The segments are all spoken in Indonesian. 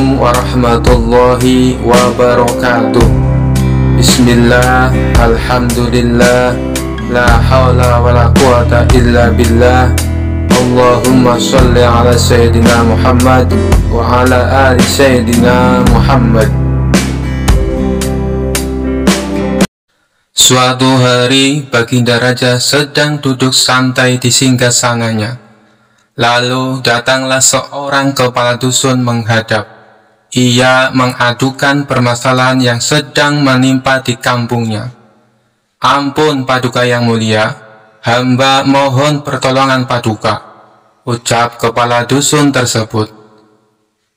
Assalamualaikum warahmatullahi wabarakatuh Bismillah, Alhamdulillah La hawla wa la quwata illa billah Allahumma salli ala Sayyidina Muhammad Wa ala ali Sayyidina Muhammad Suatu hari Baginda Raja sedang duduk santai di singgasananya. Lalu datanglah seorang kepala dusun menghadap. Ia mengadukan permasalahan yang sedang menimpa di kampungnya. Ampun paduka yang mulia, hamba mohon pertolongan paduka, ucap kepala dusun tersebut.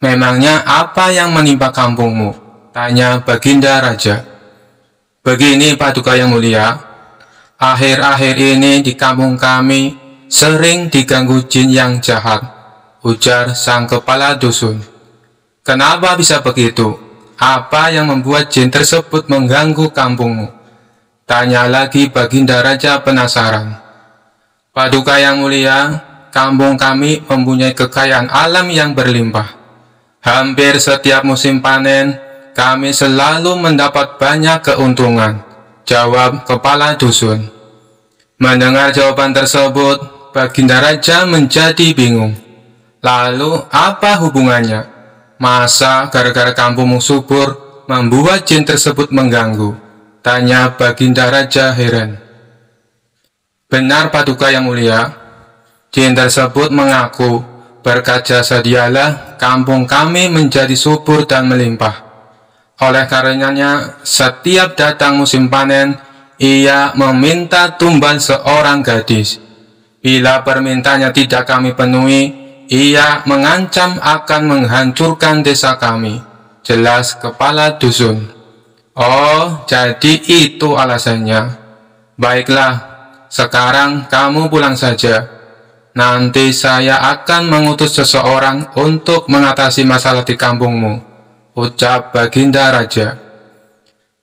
Memangnya apa yang menimpa kampungmu? Tanya Baginda Raja. Begini paduka yang mulia, akhir-akhir ini di kampung kami sering diganggu jin yang jahat, ujar sang kepala dusun. Kenapa bisa begitu? Apa yang membuat jin tersebut mengganggu kampungmu? Tanya lagi Baginda Raja penasaran. Paduka yang mulia, kampung kami mempunyai kekayaan alam yang berlimpah. Hampir setiap musim panen, kami selalu mendapat banyak keuntungan. Jawab kepala dusun. Mendengar jawaban tersebut, Baginda Raja menjadi bingung. Lalu apa hubungannya? Masa gara-gara kampungmu subur membuat jin tersebut mengganggu? Tanya Baginda Raja heran. Benar Paduka yang mulia, jin tersebut mengaku berkat jasa dialah kampung kami menjadi subur dan melimpah. Oleh karenanya, setiap datang musim panen, ia meminta tumban seorang gadis. Bila permintaannya tidak kami penuhi, ia mengancam akan menghancurkan desa kami. Jelas kepala dusun. Oh, jadi itu alasannya. Baiklah, sekarang kamu pulang saja. Nanti saya akan mengutus seseorang untuk mengatasi masalah di kampungmu, ucap Baginda Raja.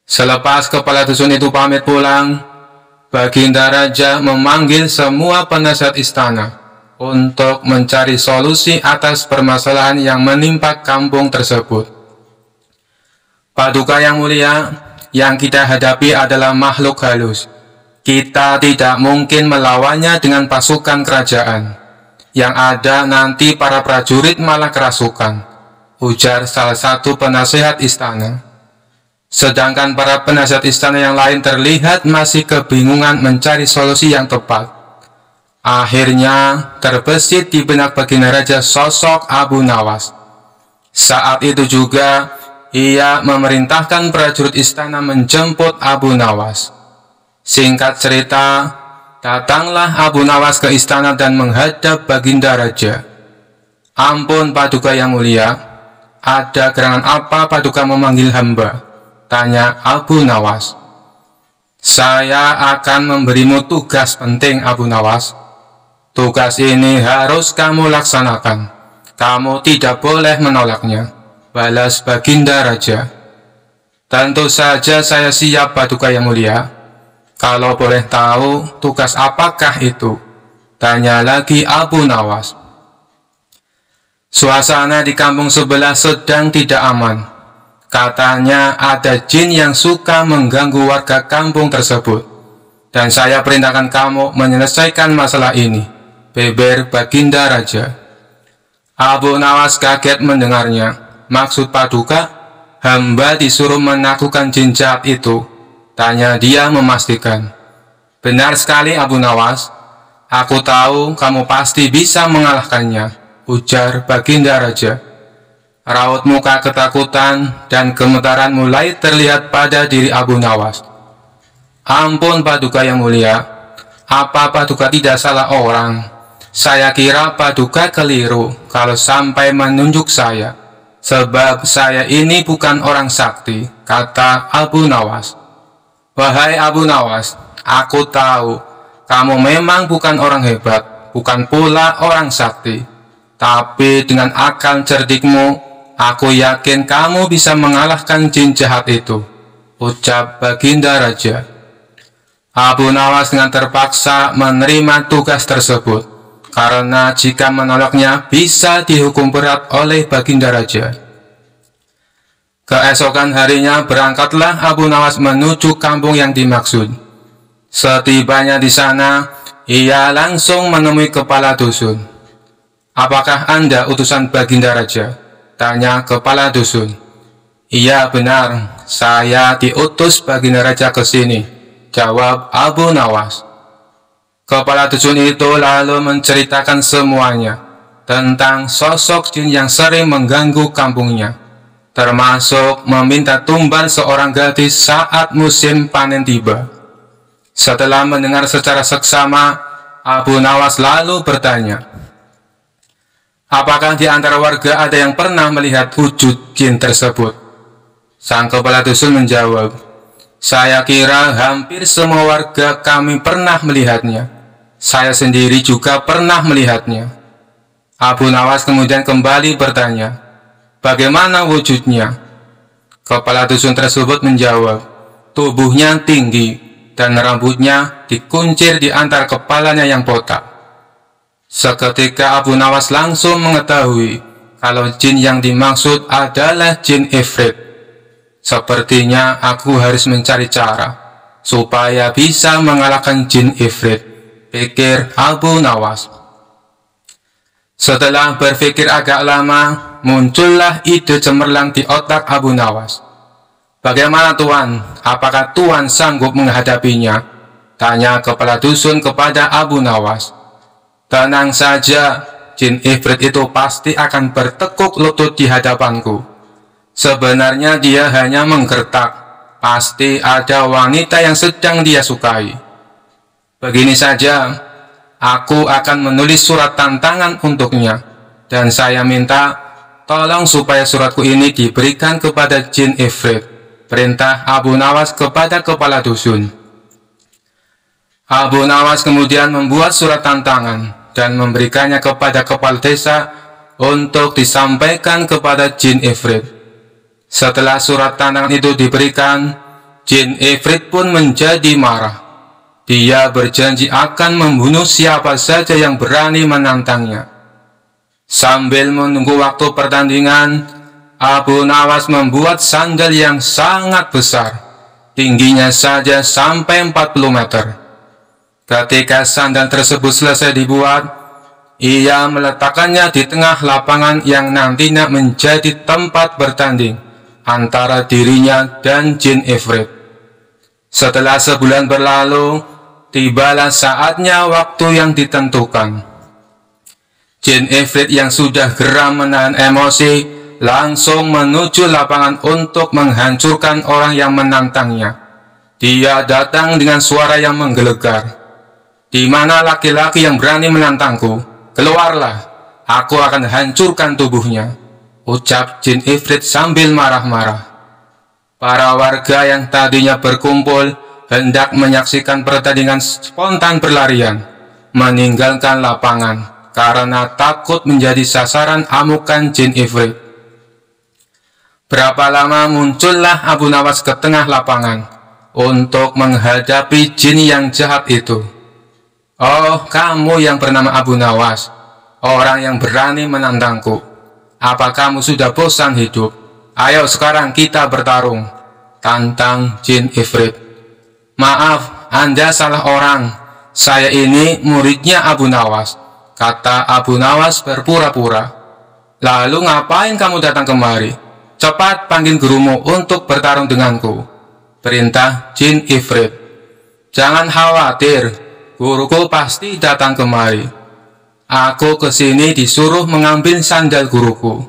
Selepas kepala dusun itu pamit pulang, Baginda Raja memanggil semua penasihat istana untuk mencari solusi atas permasalahan yang menimpa kampung tersebut. Paduka yang mulia, yang kita hadapi adalah makhluk halus. Kita tidak mungkin melawannya dengan pasukan kerajaan. Yang ada nanti para prajurit malah kerasukan, ujar salah satu penasehat istana. Sedangkan para penasihat istana yang lain terlihat masih kebingungan mencari solusi yang tepat. Akhirnya terbesit di benak baginda raja sosok Abu Nawas. Saat itu juga ia memerintahkan prajurit istana menjemput Abu Nawas. Singkat cerita, datanglah Abu Nawas ke istana dan menghadap baginda raja. Ampun paduka yang mulia, ada gerangan apa paduka memanggil hamba? Tanya Abu Nawas. Saya akan memberimu tugas penting Abu Nawas, Tugas ini harus kamu laksanakan. Kamu tidak boleh menolaknya. Balas Baginda Raja. Tentu saja saya siap Paduka Yang Mulia. Kalau boleh tahu tugas apakah itu? Tanya lagi Abu Nawas. Suasana di kampung sebelah sedang tidak aman. Katanya ada jin yang suka mengganggu warga kampung tersebut. Dan saya perintahkan kamu menyelesaikan masalah ini beber Baginda Raja. Abu Nawas kaget mendengarnya. Maksud Paduka, hamba disuruh menaklukkan jin jahat itu. Tanya dia memastikan. Benar sekali Abu Nawas, aku tahu kamu pasti bisa mengalahkannya, ujar Baginda Raja. Raut muka ketakutan dan gemetaran mulai terlihat pada diri Abu Nawas. Ampun Paduka yang mulia, apa Paduka tidak salah orang? Saya kira Paduka keliru kalau sampai menunjuk saya, sebab saya ini bukan orang sakti, kata Abu Nawas. Wahai Abu Nawas, aku tahu kamu memang bukan orang hebat, bukan pula orang sakti. Tapi dengan akal cerdikmu, aku yakin kamu bisa mengalahkan jin jahat itu, ucap Baginda Raja. Abu Nawas dengan terpaksa menerima tugas tersebut karena jika menolaknya bisa dihukum berat oleh Baginda Raja. Keesokan harinya berangkatlah Abu Nawas menuju kampung yang dimaksud. Setibanya di sana, ia langsung menemui kepala dusun. Apakah Anda utusan Baginda Raja? Tanya kepala dusun. Iya benar, saya diutus Baginda Raja ke sini. Jawab Abu Nawas. Kepala Dusun itu lalu menceritakan semuanya tentang sosok jin yang sering mengganggu kampungnya, termasuk meminta tumbal seorang gadis saat musim panen tiba. Setelah mendengar secara seksama, Abu Nawas lalu bertanya, Apakah di antara warga ada yang pernah melihat wujud jin tersebut? Sang kepala dusun menjawab, Saya kira hampir semua warga kami pernah melihatnya saya sendiri juga pernah melihatnya. Abu Nawas kemudian kembali bertanya, bagaimana wujudnya? Kepala dusun tersebut menjawab, tubuhnya tinggi dan rambutnya dikuncir di antar kepalanya yang botak. Seketika Abu Nawas langsung mengetahui kalau jin yang dimaksud adalah jin Ifrit. Sepertinya aku harus mencari cara supaya bisa mengalahkan jin Ifrit pikir Abu Nawas. Setelah berpikir agak lama, muncullah ide cemerlang di otak Abu Nawas. Bagaimana Tuhan? Apakah Tuhan sanggup menghadapinya? Tanya kepala dusun kepada Abu Nawas. Tenang saja, jin ifrit itu pasti akan bertekuk lutut di hadapanku. Sebenarnya dia hanya menggertak. Pasti ada wanita yang sedang dia sukai. Begini saja, aku akan menulis surat tantangan untuknya, dan saya minta tolong supaya suratku ini diberikan kepada jin Ifrit. Perintah Abu Nawas kepada kepala dusun. Abu Nawas kemudian membuat surat tantangan dan memberikannya kepada kepala desa untuk disampaikan kepada jin Ifrit. Setelah surat tantangan itu diberikan, jin Ifrit pun menjadi marah ia berjanji akan membunuh siapa saja yang berani menantangnya. Sambil menunggu waktu pertandingan, Abu Nawas membuat sandal yang sangat besar, tingginya saja sampai 40 meter. Ketika sandal tersebut selesai dibuat, ia meletakkannya di tengah lapangan yang nantinya menjadi tempat bertanding antara dirinya dan jin Ifrit. Setelah sebulan berlalu, tibalah saatnya waktu yang ditentukan. Jin Ifrit yang sudah geram menahan emosi langsung menuju lapangan untuk menghancurkan orang yang menantangnya. Dia datang dengan suara yang menggelegar. Di mana laki-laki yang berani menantangku? Keluarlah, aku akan hancurkan tubuhnya. Ucap Jin Ifrit sambil marah-marah. Para warga yang tadinya berkumpul hendak menyaksikan pertandingan spontan berlarian, meninggalkan lapangan karena takut menjadi sasaran amukan jin ifrit. Berapa lama muncullah Abu Nawas ke tengah lapangan untuk menghadapi jin yang jahat itu. Oh, kamu yang bernama Abu Nawas, orang yang berani menantangku. Apa kamu sudah bosan hidup? Ayo sekarang kita bertarung. Tantang jin ifrit. Maaf, Anda salah orang. Saya ini muridnya Abu Nawas, kata Abu Nawas berpura-pura. Lalu ngapain kamu datang kemari? Cepat panggil gurumu untuk bertarung denganku. Perintah Jin Ifrit. Jangan khawatir, guruku pasti datang kemari. Aku kesini disuruh mengambil sandal guruku.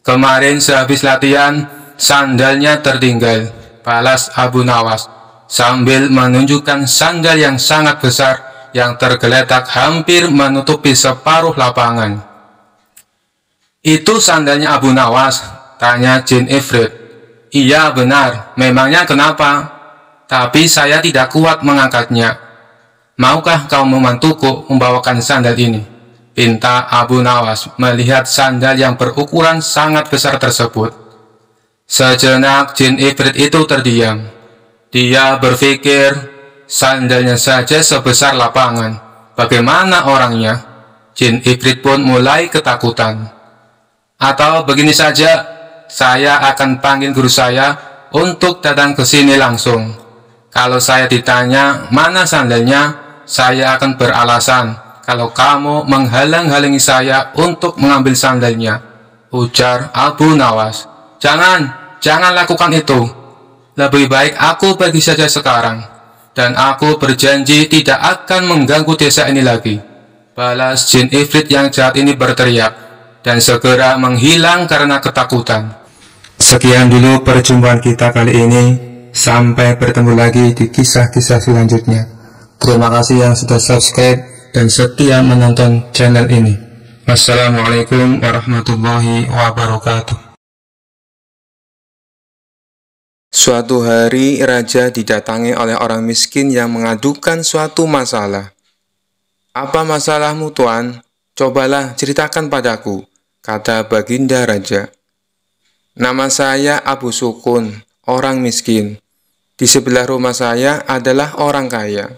Kemarin sehabis latihan, sandalnya tertinggal, balas Abu Nawas sambil menunjukkan sandal yang sangat besar yang tergeletak hampir menutupi separuh lapangan. Itu sandalnya Abu Nawas, tanya Jin Ifrit. Iya benar, memangnya kenapa? Tapi saya tidak kuat mengangkatnya. Maukah kau memantuku membawakan sandal ini? Pinta Abu Nawas melihat sandal yang berukuran sangat besar tersebut. Sejenak Jin Ifrit itu terdiam. Dia berpikir, sandalnya saja sebesar lapangan. Bagaimana orangnya? Jin Ifrit pun mulai ketakutan. Atau begini saja, saya akan panggil guru saya untuk datang ke sini langsung. Kalau saya ditanya mana sandalnya, saya akan beralasan kalau kamu menghalang-halangi saya untuk mengambil sandalnya. Ujar Abu Nawas. Jangan, jangan lakukan itu. Lebih baik aku pergi saja sekarang, dan aku berjanji tidak akan mengganggu desa ini lagi. Balas jin ifrit yang jahat ini berteriak, dan segera menghilang karena ketakutan. Sekian dulu perjumpaan kita kali ini, sampai bertemu lagi di kisah-kisah selanjutnya. Terima kasih yang sudah subscribe dan setia menonton channel ini. Wassalamualaikum warahmatullahi wabarakatuh. Suatu hari raja didatangi oleh orang miskin yang mengadukan suatu masalah. Apa masalahmu tuan? Cobalah ceritakan padaku, kata baginda raja. Nama saya Abu Sukun, orang miskin. Di sebelah rumah saya adalah orang kaya.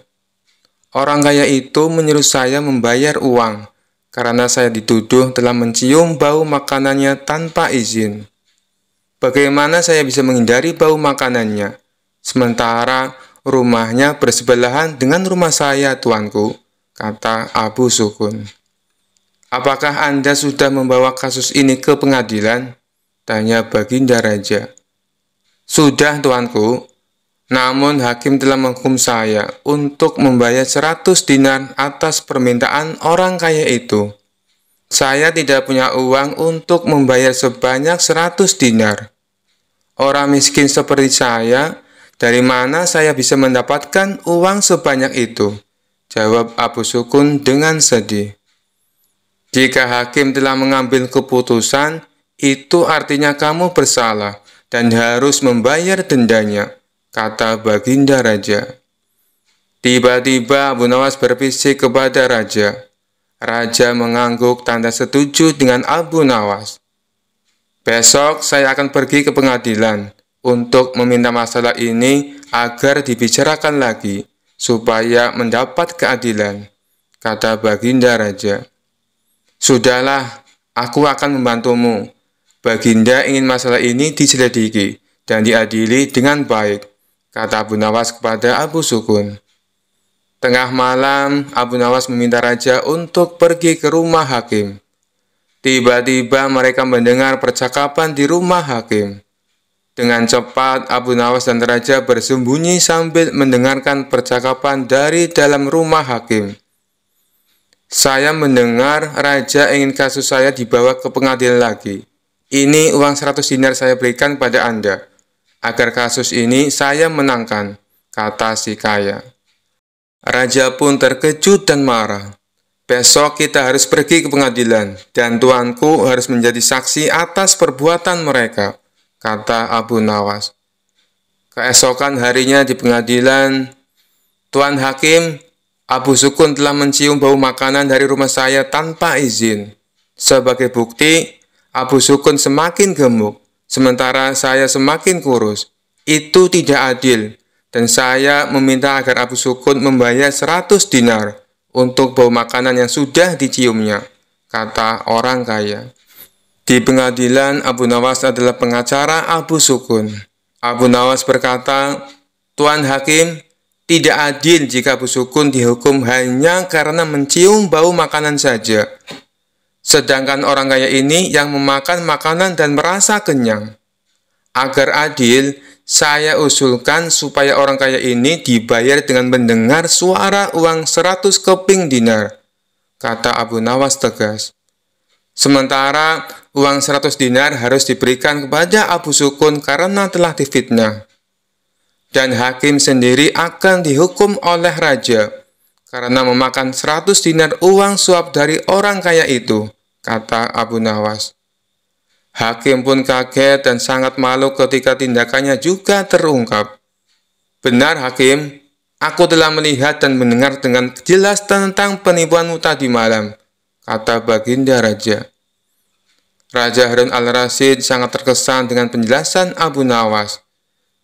Orang kaya itu menyuruh saya membayar uang, karena saya dituduh telah mencium bau makanannya tanpa izin. Bagaimana saya bisa menghindari bau makanannya, sementara rumahnya bersebelahan dengan rumah saya, tuanku, kata Abu Sukun. Apakah Anda sudah membawa kasus ini ke pengadilan? Tanya Baginda Raja. Sudah, tuanku. Namun hakim telah menghukum saya untuk membayar 100 dinar atas permintaan orang kaya itu. Saya tidak punya uang untuk membayar sebanyak 100 dinar. Orang miskin seperti saya, dari mana saya bisa mendapatkan uang sebanyak itu? Jawab Abu Sukun dengan sedih. Jika hakim telah mengambil keputusan, itu artinya kamu bersalah dan harus membayar dendanya, kata Baginda Raja. Tiba-tiba Abu Nawas berbisik kepada Raja, Raja mengangguk tanda setuju dengan Abu Nawas. Besok saya akan pergi ke pengadilan untuk meminta masalah ini agar dibicarakan lagi supaya mendapat keadilan, kata Baginda Raja. Sudahlah, aku akan membantumu. Baginda ingin masalah ini diselidiki dan diadili dengan baik, kata Abu Nawas kepada Abu Sukun. Tengah malam, Abu Nawas meminta raja untuk pergi ke rumah hakim. Tiba-tiba mereka mendengar percakapan di rumah hakim. Dengan cepat, Abu Nawas dan raja bersembunyi sambil mendengarkan percakapan dari dalam rumah hakim. Saya mendengar raja ingin kasus saya dibawa ke pengadilan lagi. Ini uang 100 dinar saya berikan pada Anda, agar kasus ini saya menangkan, kata si kaya. Raja pun terkejut dan marah. Besok kita harus pergi ke pengadilan, dan tuanku harus menjadi saksi atas perbuatan mereka, kata Abu Nawas. Keesokan harinya di pengadilan, Tuan Hakim, Abu Sukun telah mencium bau makanan dari rumah saya tanpa izin. Sebagai bukti, Abu Sukun semakin gemuk, sementara saya semakin kurus. Itu tidak adil. Dan saya meminta agar Abu Sukun membayar 100 dinar untuk bau makanan yang sudah diciumnya, kata orang kaya. Di pengadilan, Abu Nawas adalah pengacara Abu Sukun. Abu Nawas berkata, Tuan Hakim, tidak adil jika Abu Sukun dihukum hanya karena mencium bau makanan saja. Sedangkan orang kaya ini yang memakan makanan dan merasa kenyang. Agar adil, saya usulkan supaya orang kaya ini dibayar dengan mendengar suara uang 100 keping dinar, kata Abu Nawas tegas. Sementara uang seratus dinar harus diberikan kepada Abu Sukun karena telah difitnah. Dan hakim sendiri akan dihukum oleh raja karena memakan seratus dinar uang suap dari orang kaya itu, kata Abu Nawas. Hakim pun kaget dan sangat malu ketika tindakannya juga terungkap. Benar Hakim, aku telah melihat dan mendengar dengan jelas tentang penipuanmu tadi malam, kata Baginda Raja. Raja Harun al-Rasid sangat terkesan dengan penjelasan Abu Nawas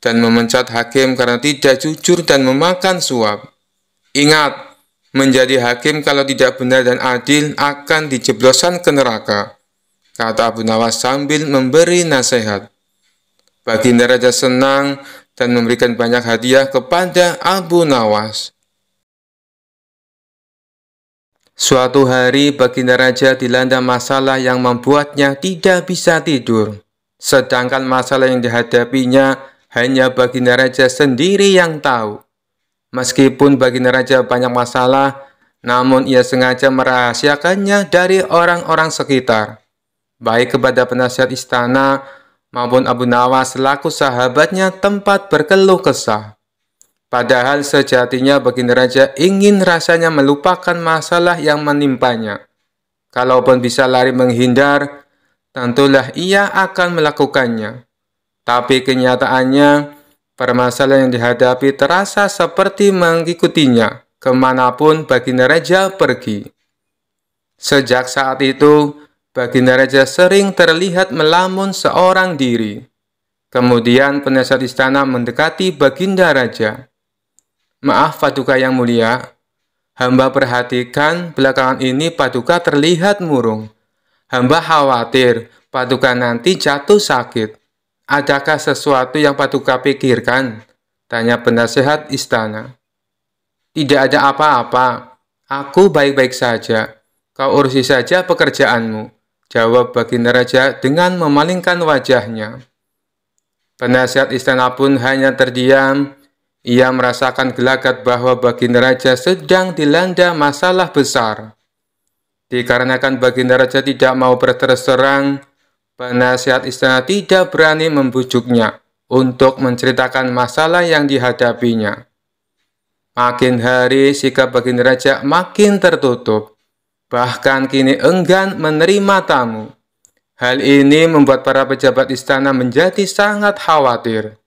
dan memencat hakim karena tidak jujur dan memakan suap. Ingat, menjadi hakim kalau tidak benar dan adil akan dijebloskan ke neraka kata Abu Nawas sambil memberi nasihat. Baginda Raja senang dan memberikan banyak hadiah kepada Abu Nawas. Suatu hari Baginda Raja dilanda masalah yang membuatnya tidak bisa tidur. Sedangkan masalah yang dihadapinya hanya Baginda Raja sendiri yang tahu. Meskipun Baginda Raja banyak masalah, namun ia sengaja merahasiakannya dari orang-orang sekitar baik kepada penasihat istana maupun Abu Nawas selaku sahabatnya tempat berkeluh kesah. Padahal sejatinya Baginda Raja ingin rasanya melupakan masalah yang menimpanya. Kalaupun bisa lari menghindar, tentulah ia akan melakukannya. Tapi kenyataannya, permasalahan yang dihadapi terasa seperti mengikutinya kemanapun Baginda Raja pergi. Sejak saat itu, Baginda Raja sering terlihat melamun seorang diri. Kemudian penasihat istana mendekati Baginda Raja. Maaf Paduka yang mulia, hamba perhatikan belakangan ini Paduka terlihat murung. Hamba khawatir Paduka nanti jatuh sakit. Adakah sesuatu yang Paduka pikirkan? Tanya penasehat istana. Tidak ada apa-apa. Aku baik-baik saja. Kau urusi saja pekerjaanmu. Jawab baginda raja dengan memalingkan wajahnya. Penasihat istana pun hanya terdiam. Ia merasakan gelagat bahwa baginda raja sedang dilanda masalah besar. Dikarenakan baginda raja tidak mau berterus terang, penasihat istana tidak berani membujuknya untuk menceritakan masalah yang dihadapinya. Makin hari sikap baginda raja makin tertutup bahkan kini enggan menerima tamu. Hal ini membuat para pejabat istana menjadi sangat khawatir.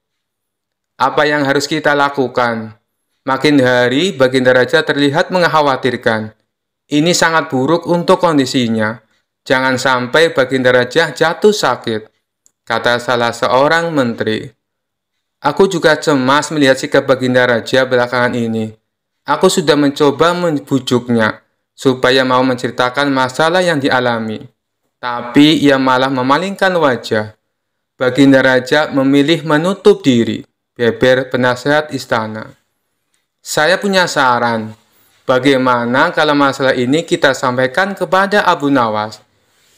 Apa yang harus kita lakukan? Makin hari, Baginda Raja terlihat mengkhawatirkan. Ini sangat buruk untuk kondisinya. Jangan sampai Baginda Raja jatuh sakit, kata salah seorang menteri. Aku juga cemas melihat sikap Baginda Raja belakangan ini. Aku sudah mencoba membujuknya, supaya mau menceritakan masalah yang dialami. Tapi ia malah memalingkan wajah. Baginda Raja memilih menutup diri, beber penasehat istana. Saya punya saran, bagaimana kalau masalah ini kita sampaikan kepada Abu Nawas?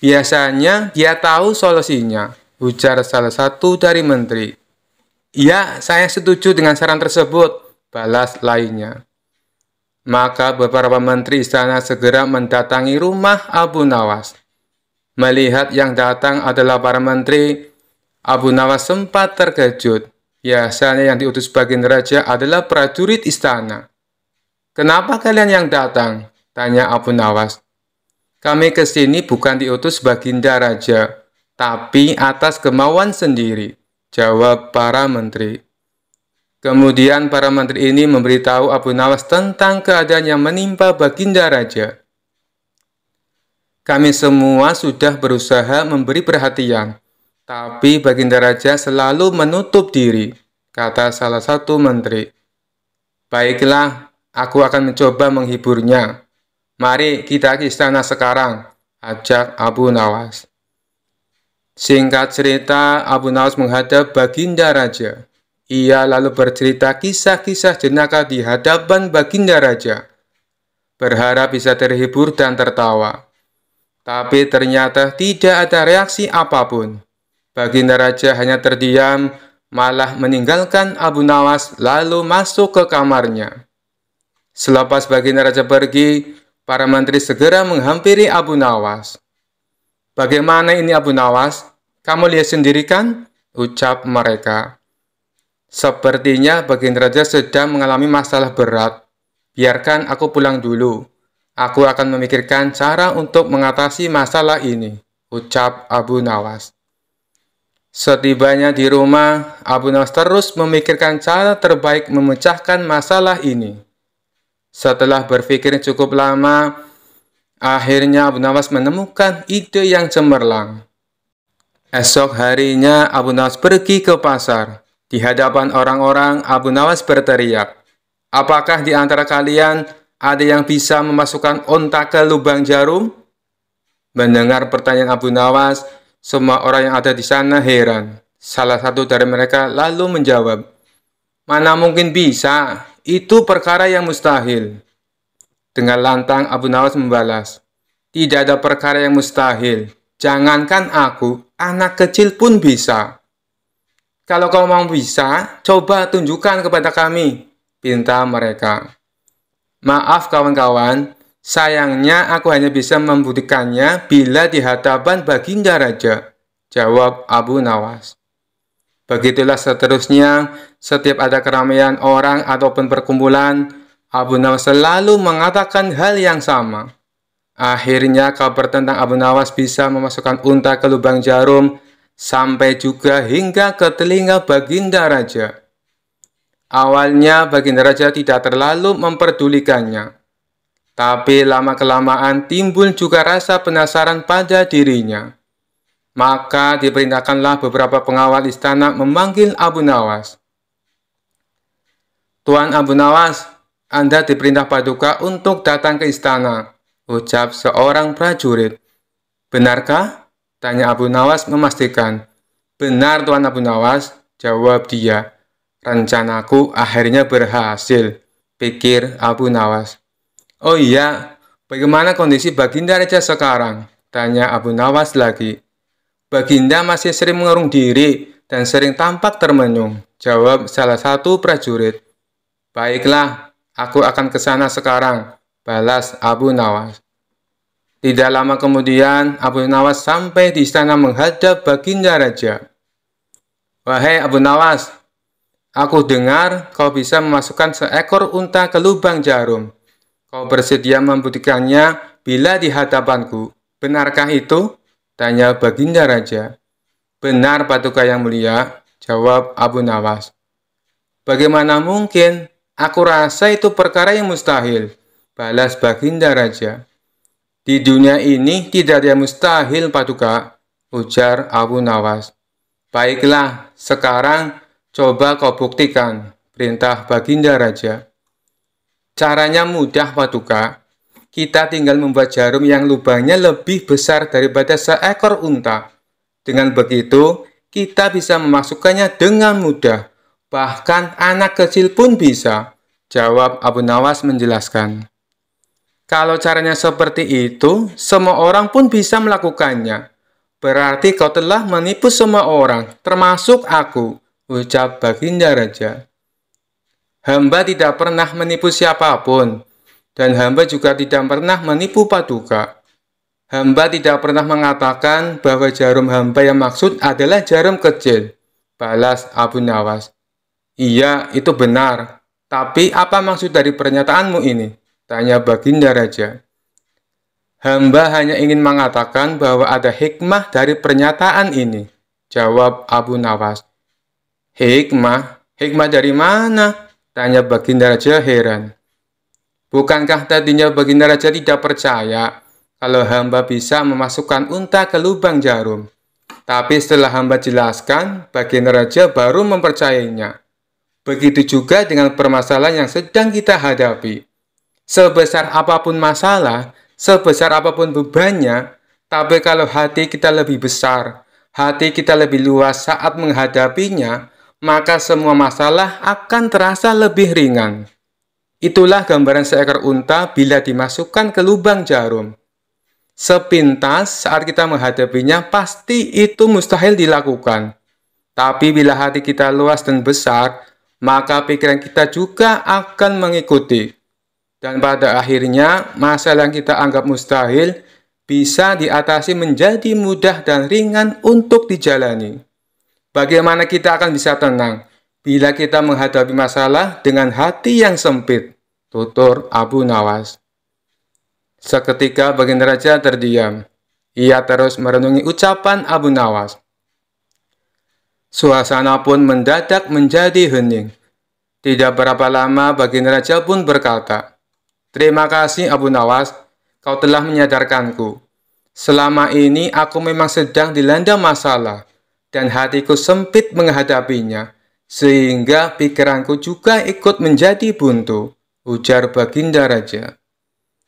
Biasanya dia tahu solusinya, ujar salah satu dari menteri. Ya, saya setuju dengan saran tersebut, balas lainnya. Maka beberapa menteri istana segera mendatangi rumah Abu Nawas. Melihat yang datang adalah para menteri, Abu Nawas sempat terkejut. Biasanya yang diutus baginda raja adalah prajurit istana. Kenapa kalian yang datang? Tanya Abu Nawas. Kami ke sini bukan diutus baginda raja, tapi atas kemauan sendiri, jawab para menteri. Kemudian para menteri ini memberitahu Abu Nawas tentang keadaan yang menimpa Baginda Raja. Kami semua sudah berusaha memberi perhatian, tapi Baginda Raja selalu menutup diri, kata salah satu menteri. Baiklah, aku akan mencoba menghiburnya. Mari kita ke istana sekarang, ajak Abu Nawas. Singkat cerita, Abu Nawas menghadap Baginda Raja. Ia lalu bercerita kisah-kisah jenaka di hadapan baginda raja. Berharap bisa terhibur dan tertawa. Tapi ternyata tidak ada reaksi apapun. Baginda raja hanya terdiam, malah meninggalkan Abu Nawas lalu masuk ke kamarnya. Selepas baginda raja pergi, para menteri segera menghampiri Abu Nawas. Bagaimana ini Abu Nawas? Kamu lihat sendiri kan? Ucap mereka. Sepertinya Baginda Raja sedang mengalami masalah berat. Biarkan aku pulang dulu. Aku akan memikirkan cara untuk mengatasi masalah ini, ucap Abu Nawas. Setibanya di rumah, Abu Nawas terus memikirkan cara terbaik memecahkan masalah ini. Setelah berpikir cukup lama, akhirnya Abu Nawas menemukan ide yang cemerlang. Esok harinya, Abu Nawas pergi ke pasar. Di hadapan orang-orang, Abu Nawas berteriak, Apakah di antara kalian ada yang bisa memasukkan onta ke lubang jarum? Mendengar pertanyaan Abu Nawas, semua orang yang ada di sana heran. Salah satu dari mereka lalu menjawab, Mana mungkin bisa? Itu perkara yang mustahil. Dengan lantang Abu Nawas membalas, Tidak ada perkara yang mustahil. Jangankan aku, anak kecil pun bisa. Kalau kau mau bisa, coba tunjukkan kepada kami, pinta mereka. Maaf kawan-kawan, sayangnya aku hanya bisa membuktikannya bila di hadapan Baginda Raja, jawab Abu Nawas. Begitulah seterusnya, setiap ada keramaian orang ataupun perkumpulan, Abu Nawas selalu mengatakan hal yang sama. Akhirnya kabar tentang Abu Nawas bisa memasukkan unta ke lubang jarum sampai juga hingga ke telinga Baginda Raja. Awalnya Baginda Raja tidak terlalu memperdulikannya, tapi lama-kelamaan timbul juga rasa penasaran pada dirinya. Maka diperintahkanlah beberapa pengawal istana memanggil Abu Nawas. Tuan Abu Nawas, Anda diperintah paduka untuk datang ke istana, ucap seorang prajurit. Benarkah? Tanya Abu Nawas memastikan. Benar Tuan Abu Nawas, jawab dia. Rencanaku akhirnya berhasil, pikir Abu Nawas. Oh iya, bagaimana kondisi Baginda Raja sekarang? Tanya Abu Nawas lagi. Baginda masih sering mengurung diri dan sering tampak termenung, jawab salah satu prajurit. Baiklah, aku akan ke sana sekarang, balas Abu Nawas. Tidak lama kemudian, Abu Nawas sampai di istana menghadap Baginda Raja. Wahai Abu Nawas, aku dengar kau bisa memasukkan seekor unta ke lubang jarum. Kau bersedia membuktikannya bila di hadapanku. Benarkah itu? Tanya Baginda Raja. Benar, patuka Yang Mulia, jawab Abu Nawas. Bagaimana mungkin? Aku rasa itu perkara yang mustahil, balas Baginda Raja. Di dunia ini tidak ada yang mustahil, Paduka, ujar Abu Nawas. Baiklah, sekarang coba kau buktikan perintah Baginda Raja. Caranya mudah, Pak Paduka. Kita tinggal membuat jarum yang lubangnya lebih besar daripada seekor unta. Dengan begitu, kita bisa memasukkannya dengan mudah. Bahkan anak kecil pun bisa, jawab Abu Nawas menjelaskan. Kalau caranya seperti itu, semua orang pun bisa melakukannya. Berarti kau telah menipu semua orang, termasuk aku, ucap Baginda Raja. Hamba tidak pernah menipu siapapun, dan hamba juga tidak pernah menipu paduka. Hamba tidak pernah mengatakan bahwa jarum hamba yang maksud adalah jarum kecil, balas Abu Nawas. Iya, itu benar. Tapi apa maksud dari pernyataanmu ini? Tanya Baginda Raja. Hamba hanya ingin mengatakan bahwa ada hikmah dari pernyataan ini. Jawab Abu Nawas. Hikmah? Hikmah dari mana? Tanya Baginda Raja heran. Bukankah tadinya Baginda Raja tidak percaya kalau hamba bisa memasukkan unta ke lubang jarum? Tapi setelah hamba jelaskan, Baginda Raja baru mempercayainya. Begitu juga dengan permasalahan yang sedang kita hadapi sebesar apapun masalah, sebesar apapun bebannya, tapi kalau hati kita lebih besar, hati kita lebih luas saat menghadapinya, maka semua masalah akan terasa lebih ringan. Itulah gambaran seekor unta bila dimasukkan ke lubang jarum. Sepintas saat kita menghadapinya pasti itu mustahil dilakukan. Tapi bila hati kita luas dan besar, maka pikiran kita juga akan mengikuti. Dan pada akhirnya, masalah yang kita anggap mustahil bisa diatasi menjadi mudah dan ringan untuk dijalani. Bagaimana kita akan bisa tenang bila kita menghadapi masalah dengan hati yang sempit? Tutur Abu Nawas. Seketika baginda raja terdiam. Ia terus merenungi ucapan Abu Nawas. Suasana pun mendadak menjadi hening. Tidak berapa lama baginda raja pun berkata, Terima kasih Abu Nawas, kau telah menyadarkanku. Selama ini aku memang sedang dilanda masalah dan hatiku sempit menghadapinya, sehingga pikiranku juga ikut menjadi buntu, ujar Baginda Raja.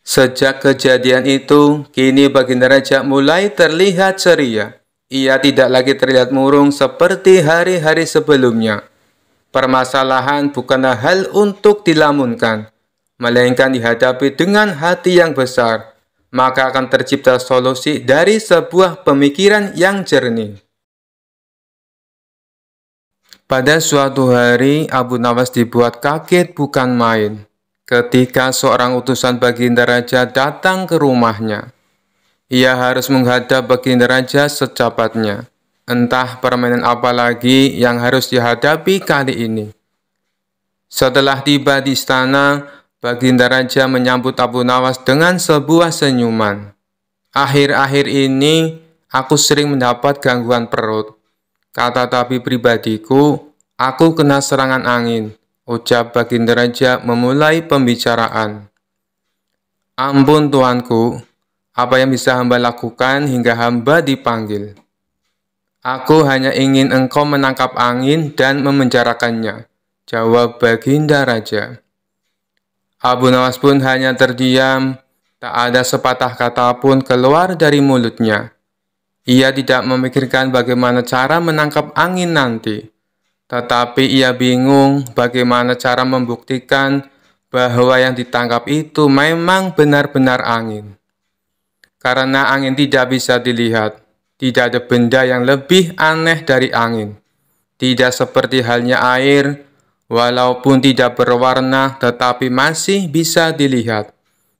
Sejak kejadian itu, kini Baginda Raja mulai terlihat ceria. Ia tidak lagi terlihat murung seperti hari-hari sebelumnya. Permasalahan bukanlah hal untuk dilamunkan, melainkan dihadapi dengan hati yang besar, maka akan tercipta solusi dari sebuah pemikiran yang jernih. Pada suatu hari, Abu Nawas dibuat kaget bukan main ketika seorang utusan Baginda Raja datang ke rumahnya. Ia harus menghadap Baginda Raja secepatnya. Entah permainan apa lagi yang harus dihadapi kali ini. Setelah tiba di istana, Baginda Raja menyambut Abu Nawas dengan sebuah senyuman. Akhir-akhir ini aku sering mendapat gangguan perut. Kata tapi pribadiku, aku kena serangan angin, ucap Baginda Raja memulai pembicaraan. Ampun Tuanku, apa yang bisa hamba lakukan hingga hamba dipanggil? Aku hanya ingin engkau menangkap angin dan memenjarakannya, jawab Baginda Raja. Abu Nawas pun hanya terdiam, tak ada sepatah kata pun keluar dari mulutnya. Ia tidak memikirkan bagaimana cara menangkap angin nanti, tetapi ia bingung bagaimana cara membuktikan bahwa yang ditangkap itu memang benar-benar angin. Karena angin tidak bisa dilihat, tidak ada benda yang lebih aneh dari angin. Tidak seperti halnya air walaupun tidak berwarna tetapi masih bisa dilihat,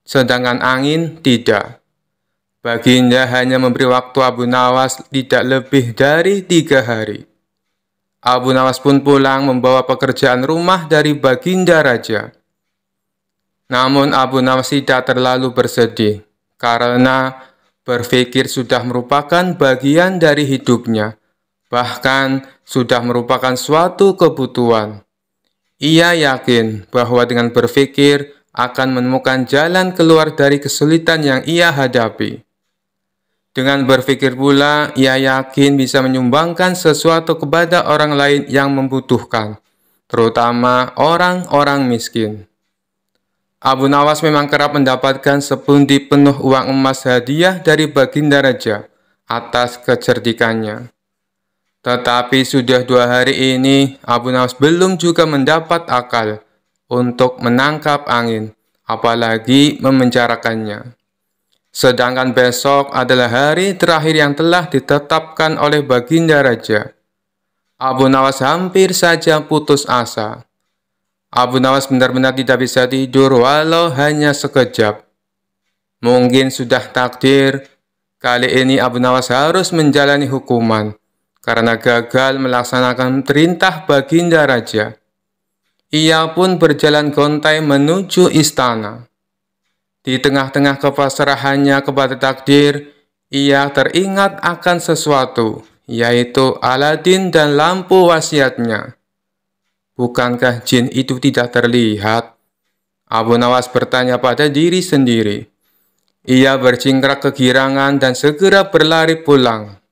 sedangkan angin tidak. Baginda hanya memberi waktu Abu Nawas tidak lebih dari tiga hari. Abu Nawas pun pulang membawa pekerjaan rumah dari Baginda Raja. Namun Abu Nawas tidak terlalu bersedih, karena berpikir sudah merupakan bagian dari hidupnya, bahkan sudah merupakan suatu kebutuhan. Ia yakin bahwa dengan berpikir akan menemukan jalan keluar dari kesulitan yang ia hadapi. Dengan berpikir pula, ia yakin bisa menyumbangkan sesuatu kepada orang lain yang membutuhkan, terutama orang-orang miskin. Abu Nawas memang kerap mendapatkan sepundi penuh uang emas hadiah dari Baginda Raja atas kecerdikannya. Tetapi sudah dua hari ini, Abu Nawas belum juga mendapat akal untuk menangkap angin, apalagi memenjarakannya. Sedangkan besok adalah hari terakhir yang telah ditetapkan oleh Baginda Raja. Abu Nawas hampir saja putus asa. Abu Nawas benar-benar tidak bisa tidur walau hanya sekejap. Mungkin sudah takdir, kali ini Abu Nawas harus menjalani hukuman karena gagal melaksanakan perintah Baginda Raja. Ia pun berjalan gontai menuju istana. Di tengah-tengah kepasrahannya kepada takdir, ia teringat akan sesuatu, yaitu Aladin dan lampu wasiatnya. Bukankah jin itu tidak terlihat? Abu Nawas bertanya pada diri sendiri. Ia bercingkrak kegirangan dan segera berlari pulang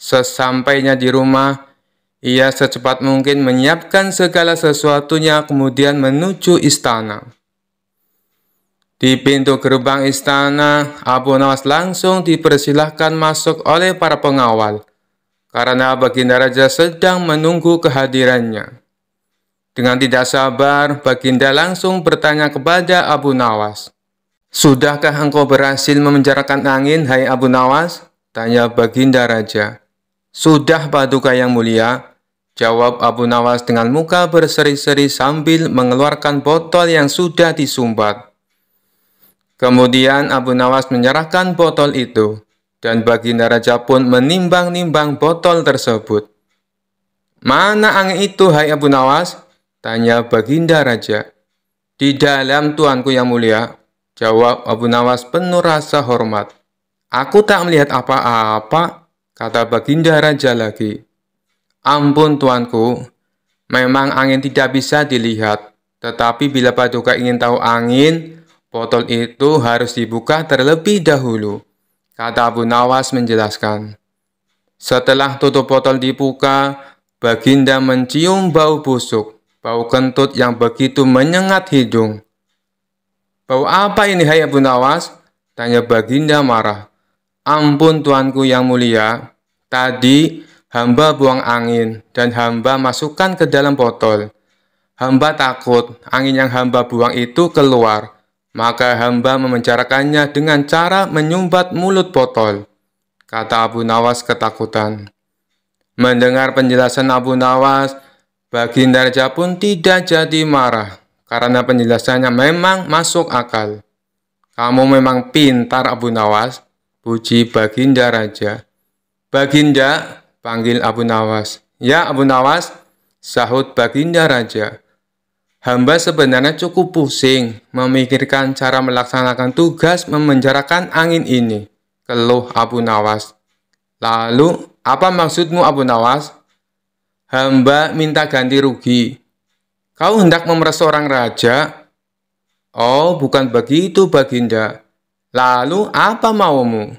Sesampainya di rumah, ia secepat mungkin menyiapkan segala sesuatunya kemudian menuju istana. Di pintu gerbang istana, Abu Nawas langsung dipersilahkan masuk oleh para pengawal, karena Baginda Raja sedang menunggu kehadirannya. Dengan tidak sabar, Baginda langsung bertanya kepada Abu Nawas, Sudahkah engkau berhasil memenjarakan angin, hai Abu Nawas? Tanya Baginda Raja. Sudah paduka yang mulia, jawab Abu Nawas dengan muka berseri-seri sambil mengeluarkan botol yang sudah disumbat. Kemudian Abu Nawas menyerahkan botol itu, dan Baginda Raja pun menimbang-nimbang botol tersebut. Mana angin itu, hai Abu Nawas? Tanya Baginda Raja. Di dalam tuanku yang mulia, jawab Abu Nawas penuh rasa hormat. Aku tak melihat apa-apa, Kata Baginda Raja lagi, Ampun tuanku, memang angin tidak bisa dilihat, tetapi bila Paduka ingin tahu angin, botol itu harus dibuka terlebih dahulu. Kata Abu Nawas menjelaskan. Setelah tutup botol dibuka, Baginda mencium bau busuk, bau kentut yang begitu menyengat hidung. Bau apa ini, hai Abu Tanya Baginda marah. Ampun tuanku yang mulia, tadi hamba buang angin dan hamba masukkan ke dalam botol. Hamba takut angin yang hamba buang itu keluar, maka hamba memenjarakannya dengan cara menyumbat mulut botol. Kata Abu Nawas ketakutan. Mendengar penjelasan Abu Nawas, Baginda Raja pun tidak jadi marah karena penjelasannya memang masuk akal. Kamu memang pintar Abu Nawas, Uji Baginda Raja. Baginda, panggil Abu Nawas. Ya Abu Nawas, sahut Baginda Raja. Hamba sebenarnya cukup pusing memikirkan cara melaksanakan tugas memenjarakan angin ini. Keluh Abu Nawas. Lalu, apa maksudmu Abu Nawas? Hamba minta ganti rugi. Kau hendak memeras orang raja? Oh, bukan begitu, Baginda. Lalu apa maumu?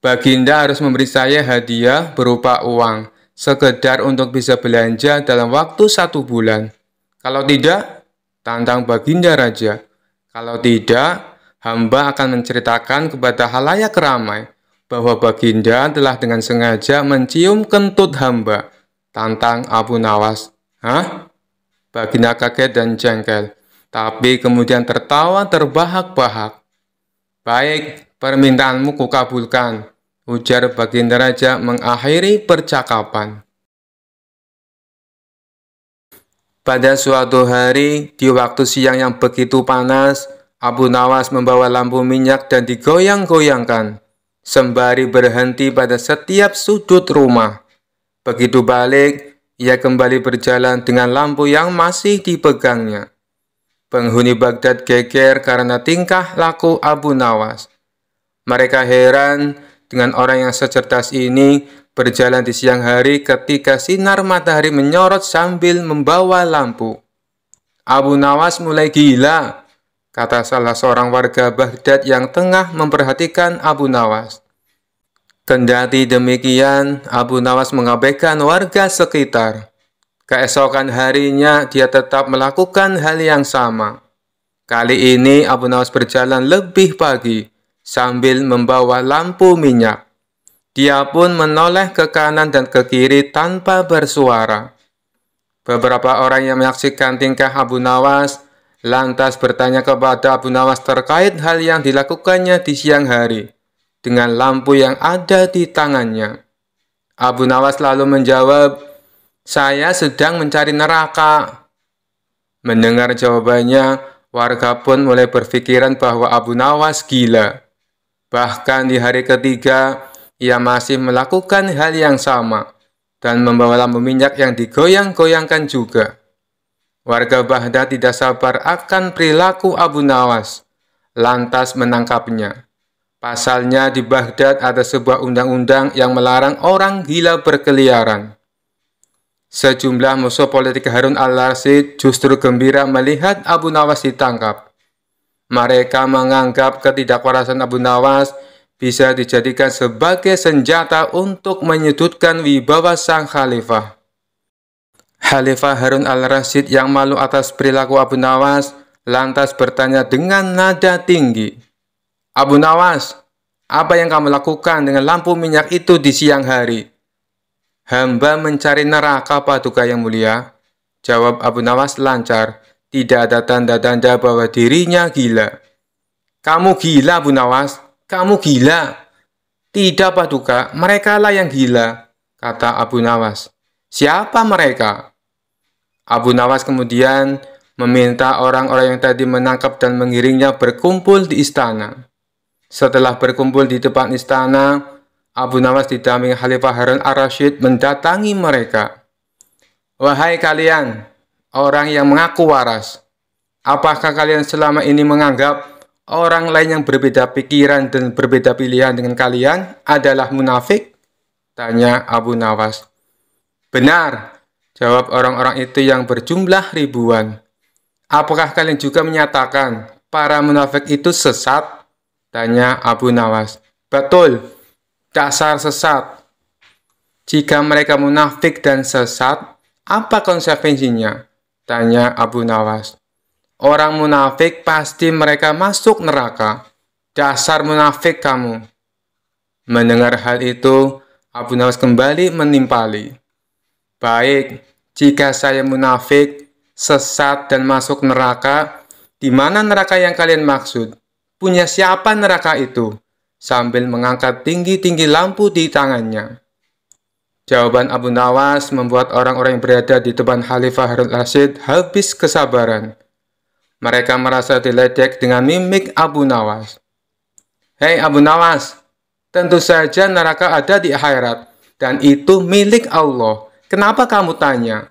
Baginda harus memberi saya hadiah berupa uang, sekedar untuk bisa belanja dalam waktu satu bulan. Kalau tidak, tantang baginda raja. Kalau tidak, hamba akan menceritakan kepada halayak ramai bahwa baginda telah dengan sengaja mencium kentut hamba. Tantang Abu Nawas. Hah? Baginda kaget dan jengkel, tapi kemudian tertawa terbahak-bahak. Baik, permintaanmu kukabulkan, ujar Baginda Raja mengakhiri percakapan. Pada suatu hari, di waktu siang yang begitu panas, Abu Nawas membawa lampu minyak dan digoyang-goyangkan, sembari berhenti pada setiap sudut rumah. Begitu balik, ia kembali berjalan dengan lampu yang masih dipegangnya. Penghuni Baghdad geger karena tingkah laku Abu Nawas. Mereka heran dengan orang yang secerdas ini berjalan di siang hari ketika sinar matahari menyorot sambil membawa lampu. Abu Nawas mulai gila, kata salah seorang warga Baghdad yang tengah memperhatikan Abu Nawas. Kendati demikian, Abu Nawas mengabaikan warga sekitar. Keesokan harinya dia tetap melakukan hal yang sama. Kali ini Abu Nawas berjalan lebih pagi sambil membawa lampu minyak. Dia pun menoleh ke kanan dan ke kiri tanpa bersuara. Beberapa orang yang menyaksikan tingkah Abu Nawas lantas bertanya kepada Abu Nawas terkait hal yang dilakukannya di siang hari dengan lampu yang ada di tangannya. Abu Nawas lalu menjawab, saya sedang mencari neraka. Mendengar jawabannya, warga pun mulai berpikiran bahwa Abu Nawas gila. Bahkan di hari ketiga, ia masih melakukan hal yang sama dan membawa lampu minyak yang digoyang-goyangkan juga. Warga Baghdad tidak sabar akan perilaku Abu Nawas, lantas menangkapnya. Pasalnya di Baghdad ada sebuah undang-undang yang melarang orang gila berkeliaran. Sejumlah musuh politik Harun al-Rasyid justru gembira melihat Abu Nawas ditangkap. Mereka menganggap ketidakwarasan Abu Nawas bisa dijadikan sebagai senjata untuk menyudutkan wibawa sang khalifah. Khalifah Harun al-Rasyid yang malu atas perilaku Abu Nawas lantas bertanya dengan nada tinggi. Abu Nawas, apa yang kamu lakukan dengan lampu minyak itu di siang hari? Hamba mencari neraka paduka yang mulia. Jawab Abu Nawas lancar, tidak ada tanda-tanda bahwa dirinya gila. Kamu gila Abu Nawas, kamu gila. Tidak paduka, lah yang gila, kata Abu Nawas. Siapa mereka? Abu Nawas kemudian meminta orang-orang yang tadi menangkap dan mengiringnya berkumpul di istana. Setelah berkumpul di depan istana, Abu Nawas didamping Khalifah Harun ar rashid mendatangi mereka. Wahai kalian, orang yang mengaku waras, apakah kalian selama ini menganggap orang lain yang berbeda pikiran dan berbeda pilihan dengan kalian adalah munafik? Tanya Abu Nawas. Benar, jawab orang-orang itu yang berjumlah ribuan. Apakah kalian juga menyatakan para munafik itu sesat? Tanya Abu Nawas. Betul, dasar sesat. Jika mereka munafik dan sesat, apa konsekuensinya? Tanya Abu Nawas. Orang munafik pasti mereka masuk neraka. Dasar munafik kamu. Mendengar hal itu, Abu Nawas kembali menimpali. Baik, jika saya munafik, sesat dan masuk neraka, di mana neraka yang kalian maksud? Punya siapa neraka itu? sambil mengangkat tinggi-tinggi lampu di tangannya. Jawaban Abu Nawas membuat orang-orang yang berada di depan Khalifah Harun Rashid habis kesabaran. Mereka merasa diledek dengan mimik Abu Nawas. Hei Abu Nawas, tentu saja neraka ada di akhirat dan itu milik Allah. Kenapa kamu tanya?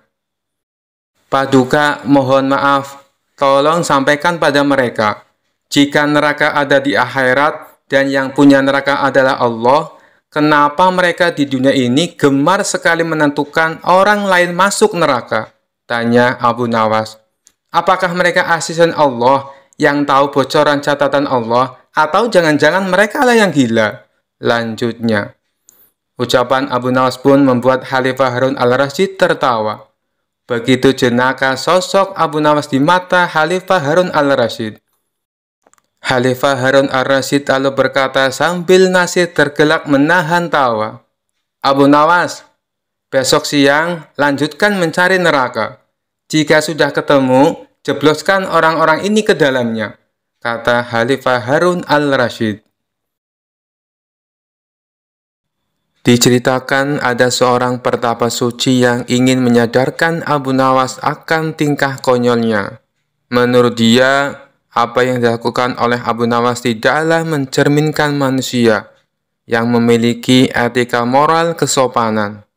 Paduka, mohon maaf, tolong sampaikan pada mereka. Jika neraka ada di akhirat, dan yang punya neraka adalah Allah, kenapa mereka di dunia ini gemar sekali menentukan orang lain masuk neraka? Tanya Abu Nawas. Apakah mereka asisten Allah yang tahu bocoran catatan Allah atau jangan-jangan mereka lah yang gila? Lanjutnya. Ucapan Abu Nawas pun membuat Khalifah Harun al-Rasyid tertawa. Begitu jenaka sosok Abu Nawas di mata Khalifah Harun al-Rasyid. Khalifah Harun al-Rasyid lalu berkata sambil Nasir tergelak menahan tawa, Abu Nawas, besok siang lanjutkan mencari neraka. Jika sudah ketemu, jebloskan orang-orang ini ke dalamnya, kata Khalifah Harun al-Rasyid. Diceritakan ada seorang pertapa suci yang ingin menyadarkan Abu Nawas akan tingkah konyolnya. Menurut dia, apa yang dilakukan oleh Abu Nawas tidaklah mencerminkan manusia yang memiliki etika moral kesopanan.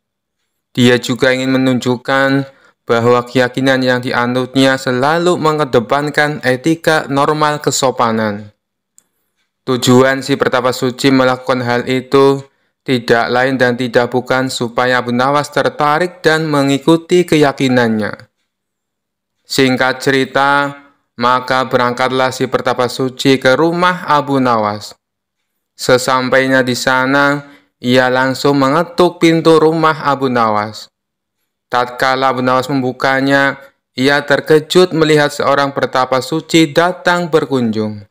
Dia juga ingin menunjukkan bahwa keyakinan yang dianutnya selalu mengedepankan etika normal kesopanan. Tujuan si Pertapa Suci melakukan hal itu tidak lain dan tidak bukan supaya Abu Nawas tertarik dan mengikuti keyakinannya. Singkat cerita, maka berangkatlah si pertapa suci ke rumah Abu Nawas. Sesampainya di sana, ia langsung mengetuk pintu rumah Abu Nawas. Tatkala Abu Nawas membukanya, ia terkejut melihat seorang pertapa suci datang berkunjung.